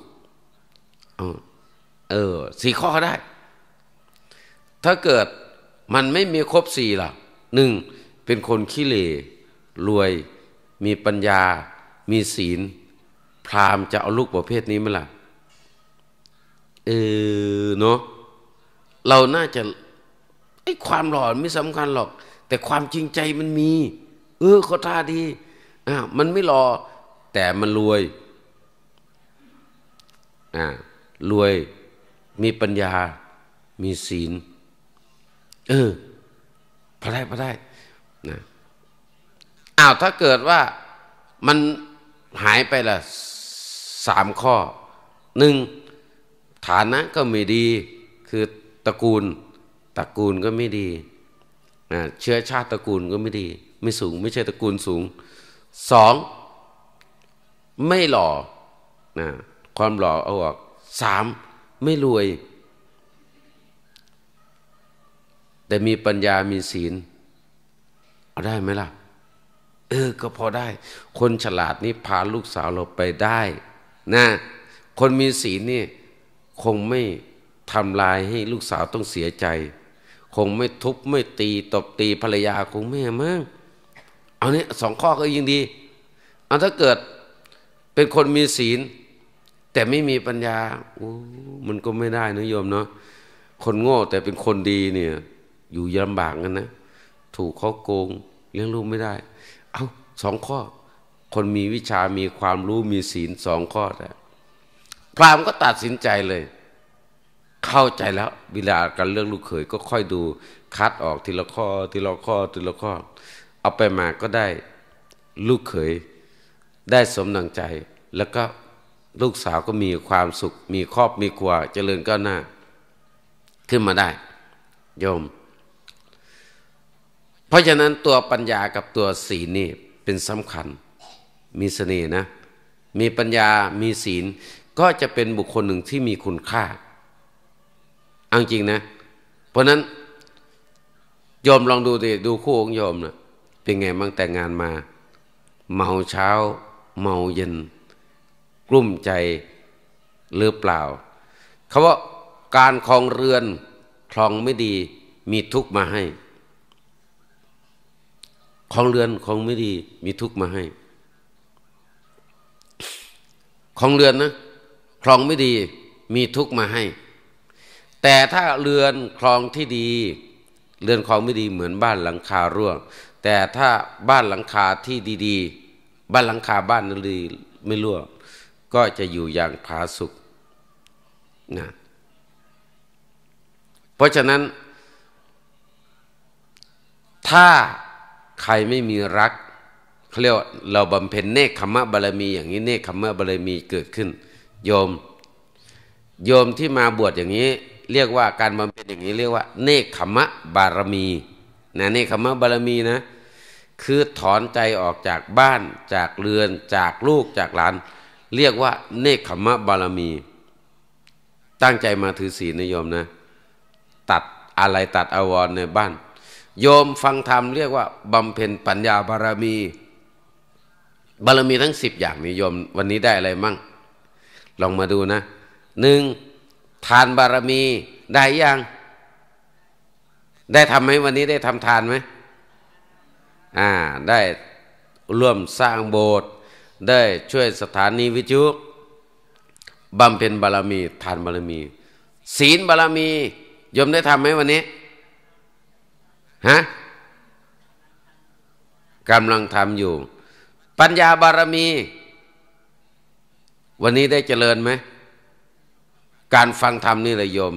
เออสี่ข้อได้ ถ้าเกิดมันไม่มีครบสี่ล่ะหนึ่ง เป็นคนขี้เหรรวยมีปัญญา มีศีล พรามจะเอาลูกประเภทนี้ไหมล่ะ เออเนาะเราน่าจะไอ้ความหล่อนไม่สำคัญหรอก แต่ความจริงใจมันมี เออเขาท่าดีอ่ามันไม่หล่อแต่มันรวยอ่ารวยมีปัญญามีศีล เออพอได้พอได้นะอ้าวถ้าเกิดว่ามันหายไปละสามข้อ หนึ่ง ฐานะก็ไม่ดี คือตระกูลตระกูลก็ไม่ดีนะเชื้อชาติตระกูลก็ไม่ดี ไม่สูงไม่ใช่ตระกูลสูง สอง ไม่หล่อนะความหล่อเอาออกสามไม่รวย แต่มีปัญญามีศีลเอาได้ไหมล่ะ เออ ก็พอได้ คนฉลาดนี่พาลูกสาวเราไปได้นะคนมีศีลนี่คงไม่ทำลายให้ลูกสาวต้องเสียใจ คงไม่ทุบ ไม่ตี ตบตีภรรยาคงไม่มั้งเอาเนี้ยสองข้อก็ยิ่งดี เอาถ้าเกิดเป็นคนมีศีลแต่ไม่มีปัญญาโอ้มันก็ไม่ได้นะโยมเนาะ คนโง่แต่เป็นคนดีเนี่ย อยู่ลำบากกันนะ ถูกเขาโกงเลี้ยงลูกไม่ได้ เอาสองข้อ คนมีวิชา มีความรู้ มีศีลสองข้อแต่พรามก็ตัดสินใจเลย เข้าใจแล้วเวลาการเรื่องลูกเขย ก็ค่อยดูคัดออกทีละข้อทีละข้อทีละข้อ เอาไปมาก็ได้ลูกเขยได้สมนังใจ แล้วก็ลูกสาวก็มีความสุข มีครอบมีครัว เจริญก้าวหน้า ขึ้นมาได้ โยม เพราะฉะนั้นตัวปัญญากับตัวศีลนี่เป็นสำคัญ มีเสน่ห์นะ มีปัญญามีศีลก็จะเป็นบุคคลหนึ่งที่มีคุณค่าอังจริงนะ เพราะนั้น โยมลองดูดิดูคู่ของโยมนะเป็นไงบ้างแต่งงานมา เมาเช้าเมาเย็นกลุ้มใจหรือเปล่า เขาว่าการคลองเรือนคลองไม่ดีมีทุกมาให้คลองเรือนคลองไม่ดีมีทุกมาให้คลองเรือนนะคลองไม่ดีมีทุกมาให้ แต่ถ้าเรือนคลองที่ดี เรือนคลองไม่ดีเหมือนบ้านหลังคาร่วง แต่ถ้าบ้านหลังคาที่ดี ๆ บ้านหลังคาบ้านนั้นดีไม่ร่วงก็จะอยู่อย่างผาสุกนะ เพราะฉะนั้น ถ้าใครไม่มีรักเขาเรียกเราบำเพ็ญเนคขมะบารมีอย่างนี้เนคขมะบารมีเกิดขึ้น โยม โยมที่มาบวชอย่างนี้เรียกว่าการบำเพ็ญอย่างนี้ เรียกว่า เนคขมะบารมีนะเนคขมะบารมีนะคือถอนใจออกจากบ้านจากเรือนจากลูกจากหลานเรียกว่าเนคขมะบารมี ตั้งใจมาถือศีลนะโยมนะ ตัดอะไรตัดอวรในบ้าน โยมฟังธรรมเรียกว่า บำเพ็ญปัญญาบารมี บารมีทั้งสิบอย่างนี้โยมวันนี้ได้อะไรมั่งลองมาดูนะ หนึ่งทานบารมีได้ยังได้ทำไหมวันนี้ได้ทำทานไหมอ่าได้ร่วมสร้างโบสถ์ได้ช่วยสถานีวิจุบำเพ็ญบารมี ทานบารมี ศีลบารมียมได้ทำไหมวันนี้ฮะกำลังทำอยู่ ปัญญาบารมี วันนี้ได้เจริญไหมการฟังธรรมนี่เลยยม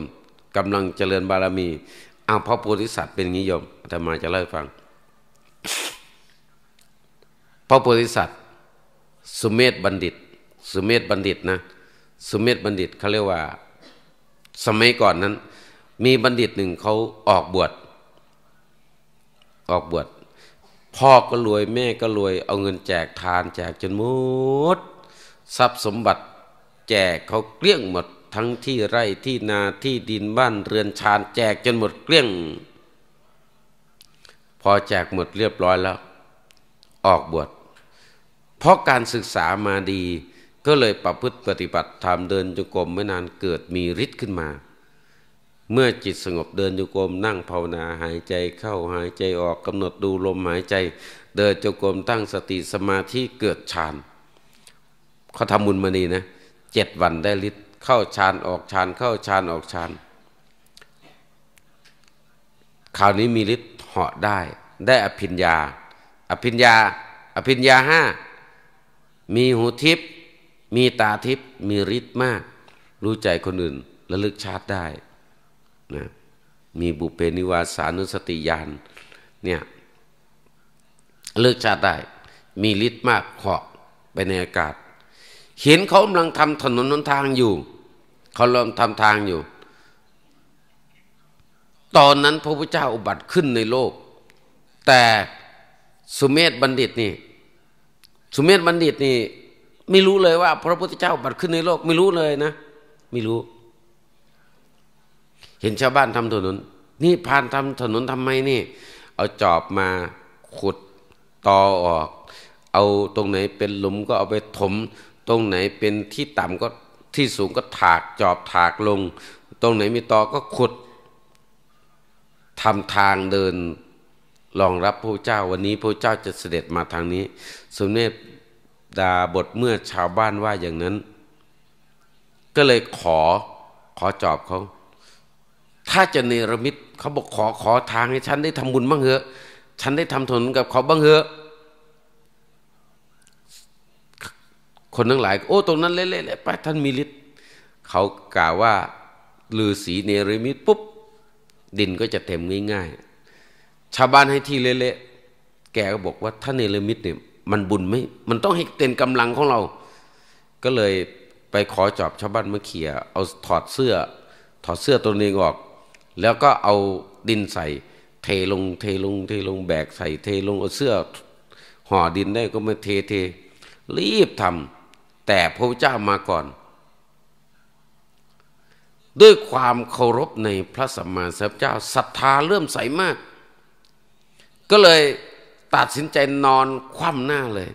กำลังเจริญบารมีเอาพระโพธิสัตว์เป็นงี้ยมธรรมาจะเล่าฟังพระโพธิสัตว์สุเมธบัณฑิต สุเมธบัณฑิตนะ สุเมธบัณฑิตเขาเรียกว่า สมัยก่อนนั้น มีบัณฑิตหนึ่งเขาออกบวชออกบวชพ่อก็รวยแม่ก็รวยเอาเงินแจกทานแจกจนหมดทรัพย์สมบัติ แจกเขาเกลี้ยงหมด ทั้งที่ไร่ที่นาที่ดินบ้าน เรือนชาน แจกจนหมดเกลี้ยง พอแจกหมดเรียบร้อยแล้ว ออกบวชเพราะการศึกษามาดี ก็เลยประพฤติปฏิบัติทำเดินจุกรมไม่นานเกิดมีฤทธิ์ขึ้นมา เมื่อจิตสงบเดินจุกรมนั่งภาวนาหายใจเข้าหายใจออกกำหนดดูลมหายใจ เดินจุกรมตั้งสติสมาธิเกิดฌานเขาทำบุญมาดีนะเจ็ดวันได้ฤทธิ์เข้าฌานออกฌานเข้าฌานออกฌานคราวนี้มีฤทธิ์เหาะได้ ได้อภิญญา อภิญญา อภิญญาห้ามีหูทิพย์มีตาทิพย์มีฤทธิ์มาก รู้ใจคนอื่นระลึกชาติได้นะมีบุเพนิวาสานุสติญาณเนี่ยเลิกชาติได้ มีฤทธิ์มากเคาะไปในอากาศ เห็นเขากำลังทำถนนนนทางอยู่ เขาเริ่มทำทางอยู่ ตอนนั้นพระพุทธเจ้าอุบัติขึ้นในโลก แต่สุเมธบัณฑิตนี่สุเมธบัณฑิตนี่ ไม่รู้เลยว่าพระพุทธเจ้าบัดขึ้นในโลกไม่รู้เลยนะ ไม่รู้ เห็นชาวบ้านทำถนนนี่พานทำถนนทำไมนี่ เอาจอบมาขุดตอออก เอาตรงไหน เป็นหลุมก็เอาไปถม ตรงไหนเป็นที่ต่ำก็ที่สูงก็ถากจอบถากลง ตรงไหนมีตอก็ขุดทำทางเดินรองรับพระเจ้าวันนี้พระเจ้าจะเสด็จมาทางนี้ สมเด็จดาบทเมื่อชาวบ้านว่าอย่างนั้น ก็เลยขอขอจอบเขา ถ้าจะเนรมิตเขาบอกขอขอทางให้ฉันได้ทำบุญบ้างเหอะ ฉันได้ทำถนนกับเขาบ้างเหอะ คนทั้งหลาย โอ้ตรงนั้นเละๆไปท่านมีฤทธิ์เขากล่าวว่าลือสีเนรมิตปุ๊บดินก็จะเต็มง่ายชาวบ้านให้ที่เละๆแกก็บอกว่าถ้าเนรมิตเนี่ยมันบุญไม่มันต้องให้เต็มกำลังของเรา ก็เลยไปขอจอบชาวบ้านมาเขี่ยเอาถอดเสื้อ ถอดเสื้อตัวเองออก แล้วก็เอาดินใส่ เทลงเทลง เทลงแบกใส่ เทลง เอาเสื้อห่อดินได้ก็มาเทเทรีบทำ แต่พระเจ้ามาก่อน ด้วยความเคารพในพระสัมมาสัมพุทธเจ้าศรัทธาเรื่มใสมากก็เลยตัดสินใจนอนคว่ำหน้าเลย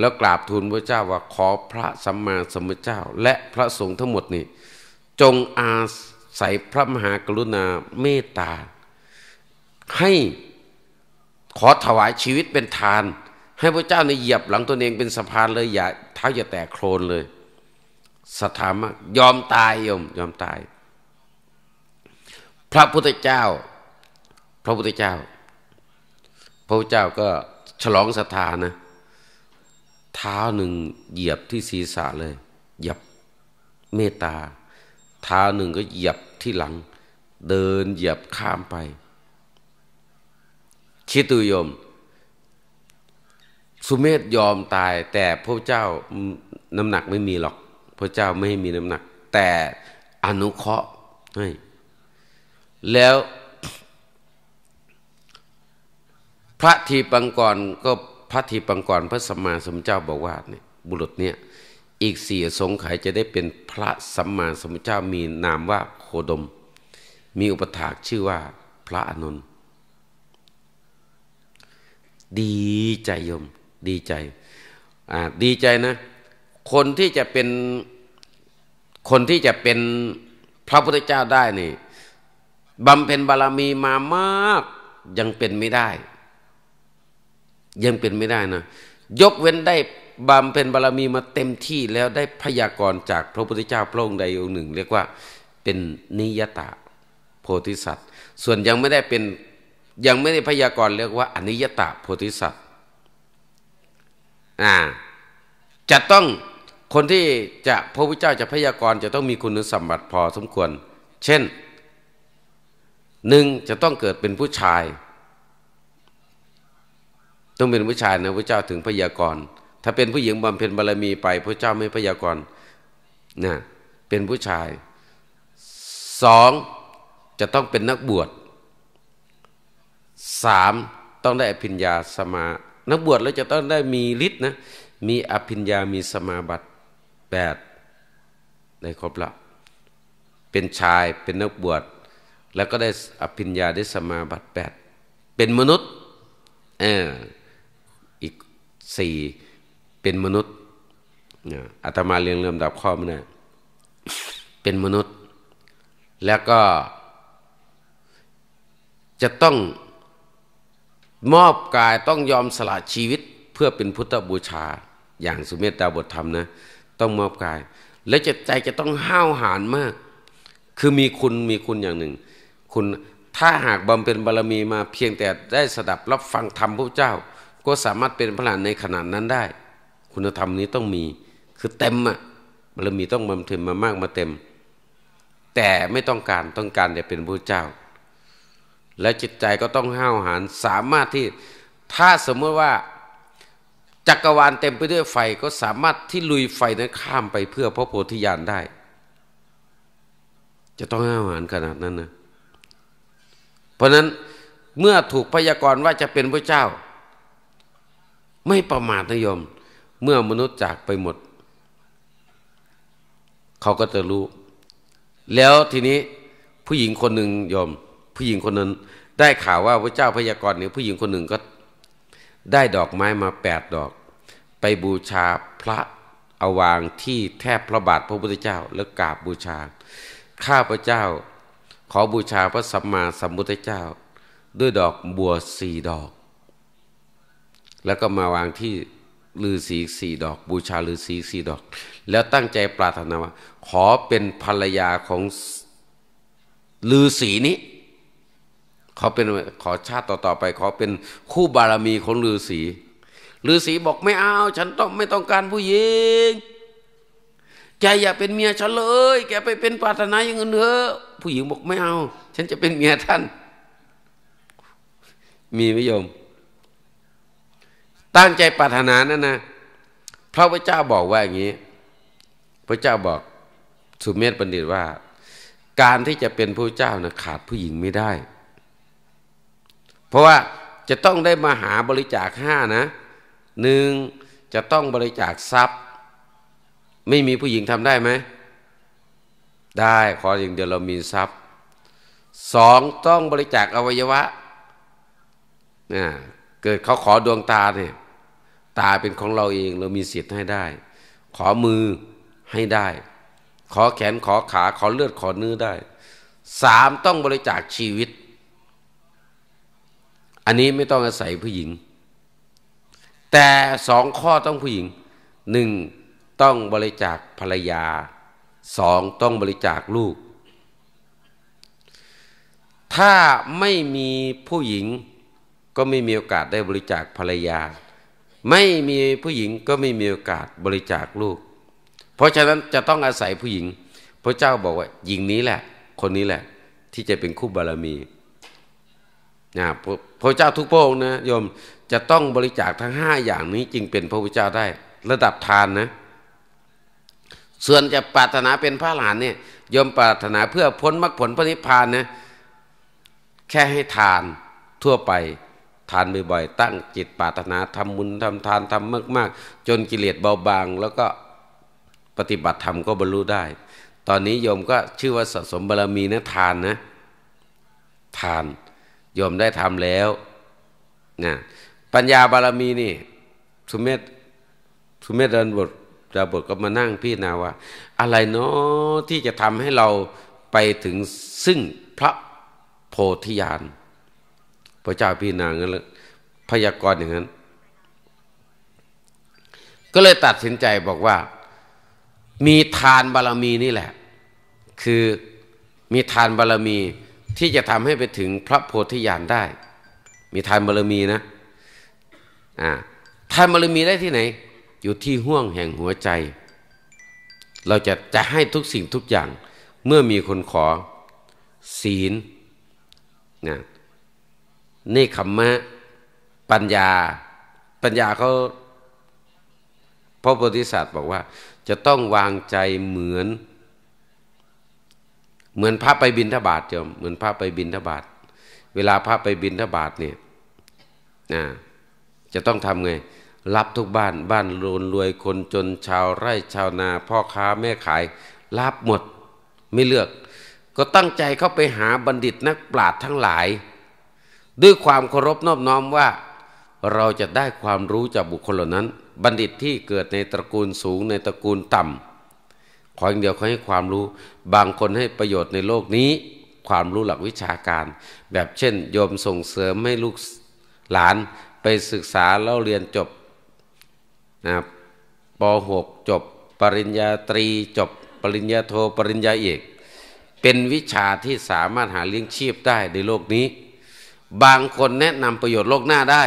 แล้วกราบทูลพระเจ้าว่าขอพระสัมมาสัมพุทธเจ้าและพระสงฆ์ทั้งหมดนี่จงอาศัยพระมหากรุณาเมตตา ให้ขอถวายชีวิตเป็นทาน ให้พระเจ้าในเหยียบหลังตัวเองเป็นสะพานเลย อย่าเท้าอย่าแตกโครนเลย สถามะยอมตายยอมยอมตาย พระพุทธเจ้า พระพุทธเจ้าพระพุทธเจ้าก็ฉลองศรัทธานะเท้าหนึ่งเหยียบที่ศีรษะเลยเหยียบเมตตาเท้าหนึ่งก็เหยียบที่หลัง เดินเหยียบข้ามไปคิดตุยมสุเมธยอมตายแต่พระเจ้าน้ำหนักไม่มีหรอก พระเจ้าไม่ให้มีน้ำหนัก แต่อนุเคราะห์ให้แล้วพระทีปังกรก็พระทีปังกร พระสัมมาสัมพุทธเจ้าบอกว่าเนี่ยบุรุษเนี่ยอีกสี่สงไขยจะได้เป็นพระสัมมาสัมพุทธเจ้ามีนามว่าโคดม มีอุปถากชื่อว่าพระอนุนดีใจยมดีใจดีใจนะ คนที่จะเป็นคนที่จะเป็นพระพุทธเจ้าได้นี่บำเพ็ญบารมีมามากยังเป็นไม่ได้ยังเป็นไม่ได้นะยกเว้นได้บำเพ็ญบารรมีมาเต็มที่แล้วได้พยากรจากพระพุทธเจ้าพระองค์ใดองค์หนึ่ง เรียกว่าเป็นนิยตะโพธิสัตว์ส่วนยังไม่ได้เป็นยังไม่ได้พยากรเรียกว่าอนิยตะโพธิสัตว์อ่าจะต้องคนที่จะพระพุทธเจ้าจะพยากรจะต้องมีคุณสมบัติพอสมควร เช่นหนึ่งจะต้องเกิดเป็นผู้ชายต้องเป็นผู้ชายนะพระเจ้าถึงพยากรณ์ถ้าเป็นผู้หญิงบำเพ็ญบารมีไป พระเจ้าไม่พยากรณ์นะเป็นผู้ชายสองจะต้องเป็นนักบวชสามต้องได้อภิญญาสมา นักบวชแล้วจะต้องได้มีฤทธิ์นะ มีอภิญญา มีสมาบัติแปดได้ครบละเป็นชาย เป็นนักบวชแล้วก็ได้อภิญญาได้สมาบัติแปด เป็นมนุษย์ เออสี่เป็นมนุษย์อาตมาเรียงเริ่มดับข้อมันะเป็นมนุษย์ แล้วก็จะต้องมอบกายต้องยอมสละชีวิตเพื่อเป็นพุทธบูชา อย่างสุเมตตาบทธรรมนะต้องมอบกาย และจะใจจะต้องห้าวหาญมาก คือมีคุณมีคุณอย่างหนึ่งคุณถ้าหากบำเพ็ญบารมีมาเพียงแต่ได้สดับรับฟังธรรมพระเจ้าก็สามารถเป็นพระหลานในขนาดนั้นได้ คุณธรรมนี้ต้องมีคือเต็มอะบารมีต้องบำเพ็ญมามากมาเต็ม แต่ไม่ต้องการต้องการจะเป็นพระเจ้า และจิตใจก็ต้องห้าวหาญสามารถที่ถ้าสมมติว่าจักรวาลเต็มไปด้วยไฟ ก็สามารถที่ลุยไฟนั้นข้ามไปเพื่อพระโพธิญาณได้ จะต้องห้าวหาญขนาดนั้นนะเพราะนั้นเมื่อถูกพยากรณ์ว่าจะเป็นพระเจ้าไม่ประมาทนะยมเมื่อมนุษย์จากไปหมด เขาก็จะรู้แล้วทีนี้ผู้หญิงคนหนึ่งยม ผู้หญิงคนนั้นได้ข่าวว่าพระเจ้าพยากรณ์เนี่ยผู้หญิงคนหนึ่งก็ได้ดอกไม้มาแปดดอก ไปบูชาพระเอาวางที่แทบพระบาทพระพุทธเจ้า แล้วกราบบูชา ข้าพระเจ้า ขอบูชาพระสัมมาสัมพุทธเจ้า ด้วยดอกบัวสี่ดอกแล้วก็มาวางที่ลือสีสี่ดอก บูชาลือสีสี่ดอก แล้วตั้งใจปรารถนาว่าขอเป็นภรรยาของลือสีนี้ขอเป็นขอชาติต่อๆไป ขอเป็นคู่บารมีของลือสีลือสีบอกไม่เอาฉันต้องไม่ต้องการผู้หญิงแกอย่าเป็นเมียฉันเลย แกไปเป็นปรารถนาอย่างอื่นเถอะผู้หญิงบอกไม่เอาฉันจะเป็นเมียท่าน มีไหมโยมตั้งใจปรารถนานั่นนะพระพุทธเจ้าบอกว่าอย่างนี้ พระเจ้าบอกสุเมธบัณฑิตว่า การที่จะเป็นพระเจ้านะขาดผู้หญิงไม่ได้ เพราะว่าจะต้องได้มาหาบริจาคห้านะหนึ่งจะต้องบริจาคทรัพย์ ไม่มีผู้หญิงทำได้ไหมได้ขออย่างเดียวเรามีทรัพย์สองต้องบริจาคอวัยวะนี่เกิดเขาขอดวงตาเนี่ยตาเป็นของเราเองเรามีสิทธิ์ให้ได้ ขอมือให้ได้ ขอแขนขอขาขอเลือดขอเนื้อได้สามต้องบริจาคชีวิต อันนี้ไม่ต้องอาศัยผู้หญิง แต่สองข้อต้องผู้หญิงหนึ่งต้องบริจาคภรรยาสองต้องบริจาคลูก ถ้าไม่มีผู้หญิงก็ไม่มีโอกาสได้บริจาคภรรยาไม่มีผู้หญิงก็ไม่มีโอกาสบริจาคลูก เพราะฉะนั้นจะต้องอาศัยผู้หญิง พระเจ้าบอกว่า หญิงนี้แหละ คนนี้แหละ ที่จะเป็นคู่บารมี นะพระเจ้าทุกพระองค์นะโยมจะต้องบริจาคทั้งห้าอย่างนี้จึงเป็นพระพุทธเจ้าได้ ระดับทานนะ ส่วนจะปรารถนาเป็นพระหลานเนี่ยโยมปรารถนาเพื่อพ้นมรรคผลพระนิพพานนะแค่ให้ทานทั่วไปทานบ่อยๆตั้งจิตปรารถนาทำบุญทำทานทำมากๆจนกิเลสเบา บาง แล้วก็ปฏิบัติธรรมก็บรรลุได้ ตอนนี้โยมก็ชื่อว่าสะสมบารรมีนะทานนะ ทาน โยมได้ทำแล้วนะปัญญาบารรมีนี่สุเมตสุเมตเดินบทดาบทก็มานั่งพี่นาว่า อะไรเนาะที่จะทำให้เราไปถึงซึ่ง พระ โพธิญาณพระเจ้าพี่นางนั้นลพยากรณ์อย่างนั้น ก็เลยตัดสินใจบอกว่า มีทานบารรมีนี่แหละ คือมีทานบารรมีที่จะทำให้ไปถึงพระโพธิญาณได้ มีทานบารรมีนะอ่าทานบารรมีได้ที่ไหน อยู่ที่ห่วงแห่งหัวใจ เราจะจะให้ทุกสิ่งทุกอย่างเมื่อมีคนขอศีลนะเนคขม่ะปัญญาปัญญาเขาพระโพธิสัตว์บอกว่า จะต้องวางใจเหมือน เหมือนพระไปบินทบาทเจอมเหมือนพระไปบินทบาทเวลาพระไปบินทบาทเนี่ยนะจะต้องทำไงรับทุกบ้านบ้านรนรวยคนจนชาวไร่ชาวนา พ่อค้าแม่ขายรับหมดไม่เลือก ก็ตั้งใจเข้าไปหาบัณฑิตนักปราชญ์ทั้งหลายด้วยความเคารพนอบน้อมว่าเราจะได้ความรู้จากบุคคลเหล่านั้น บัณฑิตที่เกิดในตระกูลสูงในตระกูลต่ำขออย่างเดียวเขาให้ความรู้ บางคนให้ประโยชน์ในโลกนี้ ความรู้หลักวิชาการ แบบเช่น โยมส่งเสริมให้ลูกหลานไปศึกษาเล่าเรียนจบนะป .6 จบปริญญาตรี จบปริญญาโทปริญญาเอก เป็นวิชาที่สามารถหาเลี้ยงชีพได้ในโลกนี้บางคนแนะนำประโยชน์โลกหน้าได้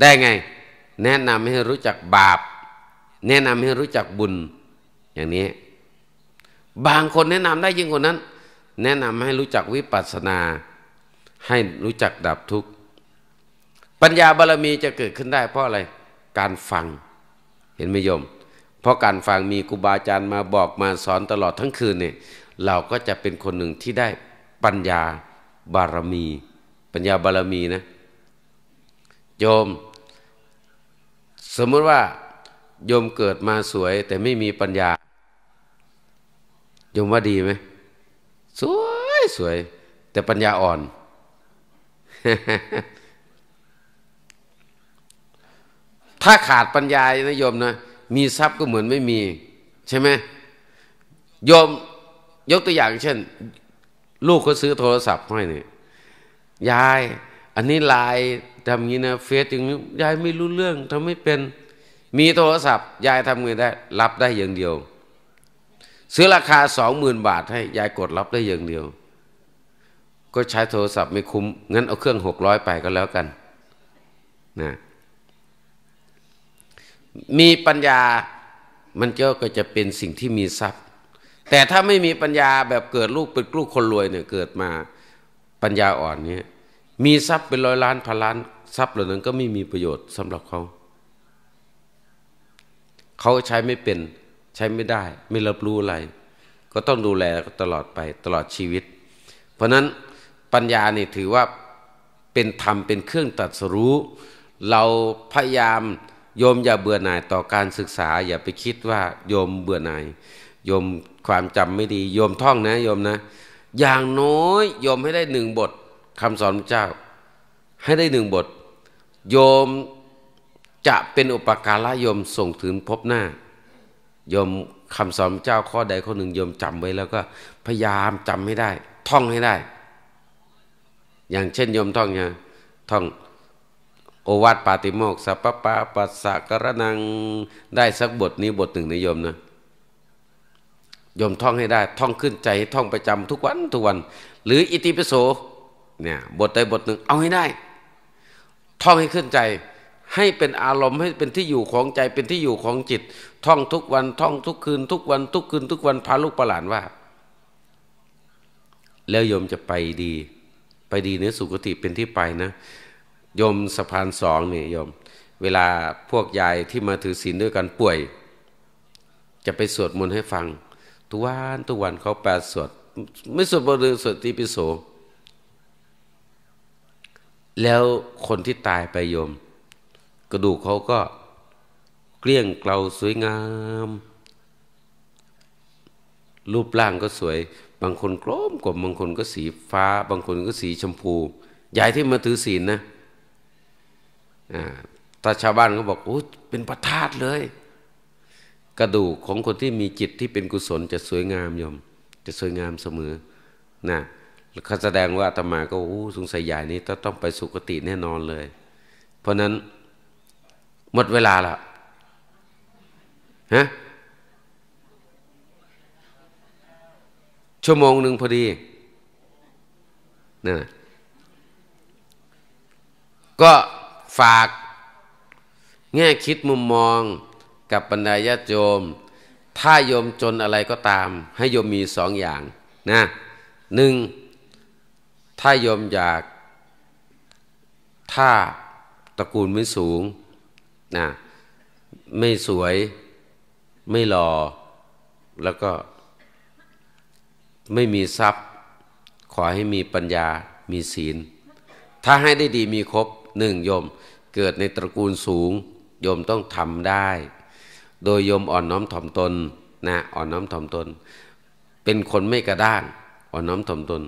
ได้ไง แนะนำให้รู้จักบาป แนะนำให้รู้จักบุญอย่างนี้ บางคนแนะนำได้ยิ่งกว่านั้น แนะนำให้รู้จักวิปัสสนา ให้รู้จักดับทุกข์ ปัญญาบารรมีจะเกิดขึ้นได้ เพราะอะไร การฟังเห็นไหมโยม เพราะการฟังมีครูบาอาจารย์มาบอกมาสอนตลอดทั้งคืนเนี่ยเราก็จะเป็นคนหนึ่งที่ได้ปัญญาบารมี ปัญญาบารมีนะ โยม สมมติว่า โยมเกิดมาสวย แต่ไม่มีปัญญา โยมว่าดีไหมสวยสวย แต่ปัญญาอ่อน ถ้าขาดปัญญานะโยมนะ มีทรัพย์ก็เหมือนไม่มี ใช่ไหมโยมยกตัวอย่างเช่นลูกก็ซื้อโทรศัพท์ให้เนี่ยยายอันนี้ไลน์ทำงี้นะเฟซอย่างนี้ยายไม่รู้เรื่องทำไม่เป็นมีโทรศัพท์ ยายทำไงได้รับได้อย่างเดียว ซื้อราคาสองหมื่นบาทให้ ยายกดรับได้อย่างเดียว ก็ใช้โทรศัพท์ไม่คุ้มงั้นเอาเครื่องหกร้อยไปก็แล้วกันนะมีปัญญามันก็จะเป็นสิ่งที่มีทรัพย์แต่ถ้าไม่มีปัญญาแบบเกิดลูกเป็นลูกคนรวยเนี่ยเกิดมา ปัญญาอ่อนเนี่ยมีทรัพย์เป็นร้อยล้านพันล้านทรัพย์เหล่านั้นก็ไม่มีประโยชน์สำหรับเขา เขาใช้ไม่เป็นใช้ไม่ได้ไม่รับรู้อะไร ก็ต้องดูแลตลอดไปตลอดชีวิต เพราะนั้นปัญญานี่ถือว่าเป็นธรรมเป็นเครื่องตัดสรู้เราพยายามโยมอย่าเบื่อหน่ายต่อการศึกษา อย่าไปคิดว่าโยมเบื่อหน่ายโยมความจำไม่ดี โยมท่องนะโยมนะ อย่างน้อยโยมให้ได้หนึ่งบท คำสอนพระเจ้า ให้ได้หนึ่งบท โยมจะเป็นอุปการะโยมส่งถึงพบหน้าโยมคำสอนเจ้า ข้อใดข้อหนึ่ง โยมจำไว้แล้วก็ พยายามจำให้ได้ ท่องให้ได้ อย่างเช่นโยมท่องเนี่ยท่องโอวาทปาติโมกสัพปะปัสสะกระนังได้สักบทนี้บทหนึ่งในโยมนะโยมท่องให้ได้ ท่องขึ้นใจ ท่องประจำทุกวันทุกวัน หรืออิติปิโสเนี่ยบทใดบทหนึ่ง เอาให้ได้ ท่องให้ขึ้นใจ ให้เป็นอารมณ์ให้เป็นที่อยู่ของใจเป็นที่อยู่ของจิต ท่องทุกวันท่องทุกคืน ทุกวันทุกคืน ทุกวัน พาลูกประหลานว่า แล้วยมจะไปดีไปดีเนื้อสุคติเป็นที่ไปนะโยมสะพานสองเนี่ยโยม เวลาพวกยายที่มาถือศีลด้วยกันป่วย จะไปสวดมนต์ให้ฟังทุกวันทุกวันเขาแปดสวดไม่สวดบริสวดทีปิโส แล้วคนที่ตายไปโยม กระดูกเขาก็เกลี้ยงเกลาสวยงาม รูปร่างก็สวย บางคนกลมกลมบางคนก็สีฟ้า บางคนก็สีชมพูยายที่มาถือศีลนนะตาชาวบ้านก็บอกโอ้เป็นประทาตเลยกระดูกของคนที่มีจิตที่เป็นกุศลจะสวยงามยมจะสวยงามเสมอนะเขาแสดงว่าตมาก็โอ้สงสัยหญ่นี้ต้องไปสุคติแน่นอนเลย เพราะนั้น หมดเวลาละฮะชั่วโมงหนึ่งพอดีนะก็ฝากแง่คิดมุมมองกับบรรดาญาติโยม ถ้าโยมจนอะไรก็ตาม ให้โยมมีสองอย่างนะหนึ่ง ถ้าโยมอยาก ถ้าตระกูลไม่สูงนะ ไม่สวย ไม่หล่อ แล้วก็ไม่มีทรัพย์ ขอให้มีปัญญามีศีล ถ้าให้ได้ดีมีครบหนึ่งโยม เกิดในตระกูลสูง โยมต้องทำได้โดยโยม อ่อนน้อมถ่อมตนนะอ่อนน้อมถ่อมตน เป็นคนไม่กระด้างอ่อนน้อมถ่อมตน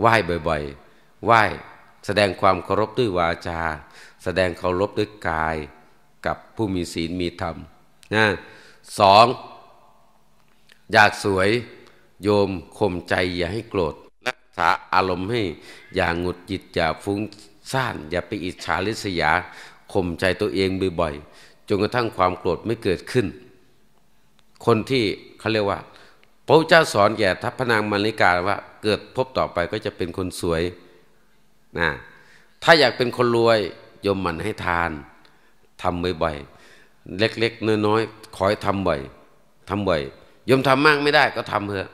ไหว้บ่อย ๆ ไหว้แสดงความเคารพด้วยวาจา แสดงเคารพด้วยกายกับผู้มีศีลมีธรรมนะสองอยากสวยโยมข่มใจอย่าให้โกรธรักษาอารมณ์ให้ อย่าหงุดหงิดอย่าฟุ้งซ่าน อย่าไปอิจฉาริษยาข่มใจตัวเองบ่อยๆจนกระทั่งความโกรธไม่เกิดขึ้น คนที่เขาเรียกว่าพระเจ้าสอนแก่ทัพพนางมาริกาว่าเกิดพบต่อไปก็จะเป็นคนสวยนะถ้าอยากเป็นคนรวยยมมันให้ทานทำบ่อยๆ เล็กๆ น้อยๆ ขอให้ทำบ่อยทำบ่อย ยมทำมากไม่ได้ก็ทำเถอะ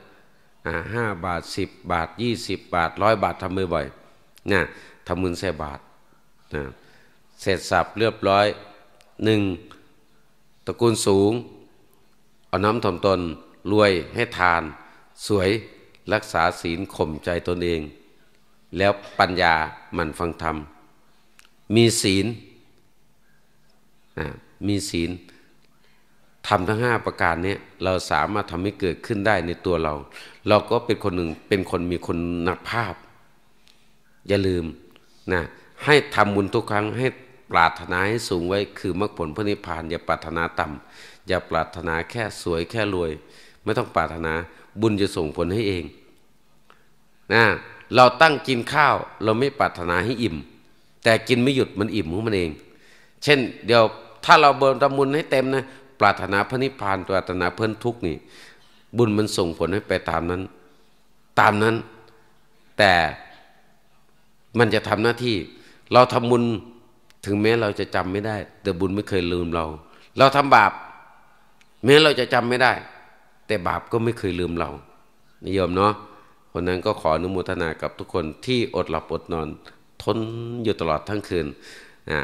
ห้าบาทสิบบาทยี่สิบบาทร้อยบาททำบ่อยๆนะทำมือแสบาทนะเสร็จสับเรียบร้อยหนึ่งตระกูลสูงออนน้ำถ่อมตนรวยให้ทาน สวยรักษาศีลข่มใจตนเอง แล้วปัญญาหมั่นฟังธรรม มีศีลมีศีลทำทั้งห้าประการนี้เราสามารถทำให้เกิดขึ้นได้ในตัวเรา เราก็เป็นคนหนึ่งเป็นคนมีคนนักภาพ อย่าลืมนะให้ทำบุญทุกครั้งให้ปรารถนาให้สูงไว้ คือมรรคผลพระนิพพาน อย่าปรารถนาต่ำ อย่าปรารถนาแค่สวยแค่รวย ไม่ต้องปรารถนา บุญจะส่งผลให้เองนะเราตั้งกินข้าวเราไม่ปรารถนาให้อิ่ม แต่กินไม่หยุดมันอิ่มของมันเอง เช่น เดี๋ยวถ้าเราเบิร์ตมุนให้เต็มนะปรารถนาพระนิพพานปรารถนาเพื่อนทุกนี่ บุญมันส่งผลให้ไปตามนั้น ตามนั้นแต่มันจะทำหน้าที่ เราทำบุญถึงแม้เราจะจำไม่ได้ แต่บุญไม่เคยลืมเรา เราทำบาปแม้เราจะจำไม่ได้แต่บาปก็ไม่เคยลืมเรานิยมเนาะคนนั้นก็ขออนุโมทนากับทุกคนที่อดหลับอดนอน ทนอยู่ตลอดทั้งคืนนะ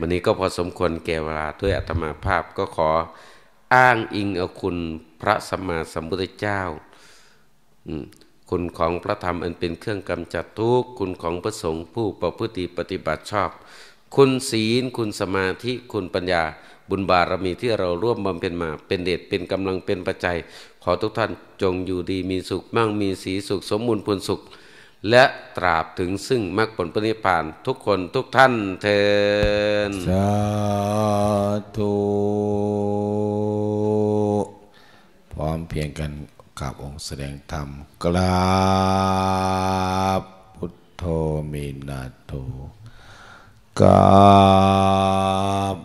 วันนี้ก็พอสมควรแก่เวลาด้วยอัตมาภาพก็ขออ้างอิงเอาคุณพระสัมมาสัมพุทธเจ้าคุณของพระธรรมอันเป็นเครื่องกำจัดทุกข์คุณของพระสงฆ์ผู้ประพฤติปฏิบัติชอบ คุณศีลคุณสมาธิคุณปัญญา บุญบารมีที่เราร่วมบำเพ็ญมา เป็นเดชเป็นกำลังเป็นปัจจัย ขอทุกท่านจงอยู่ดีมีสุขมั่งมีสีสุขสมบูรณ์พูนสุข และตราบถึงซึ่งมรรคผลปณิพานทุกคนทุกท่านเทินสาธุพร้อมเพียงกันกราบองค์แสดงธรรมกราบพุทธโธมีนาโตกราบ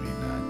มีนาโต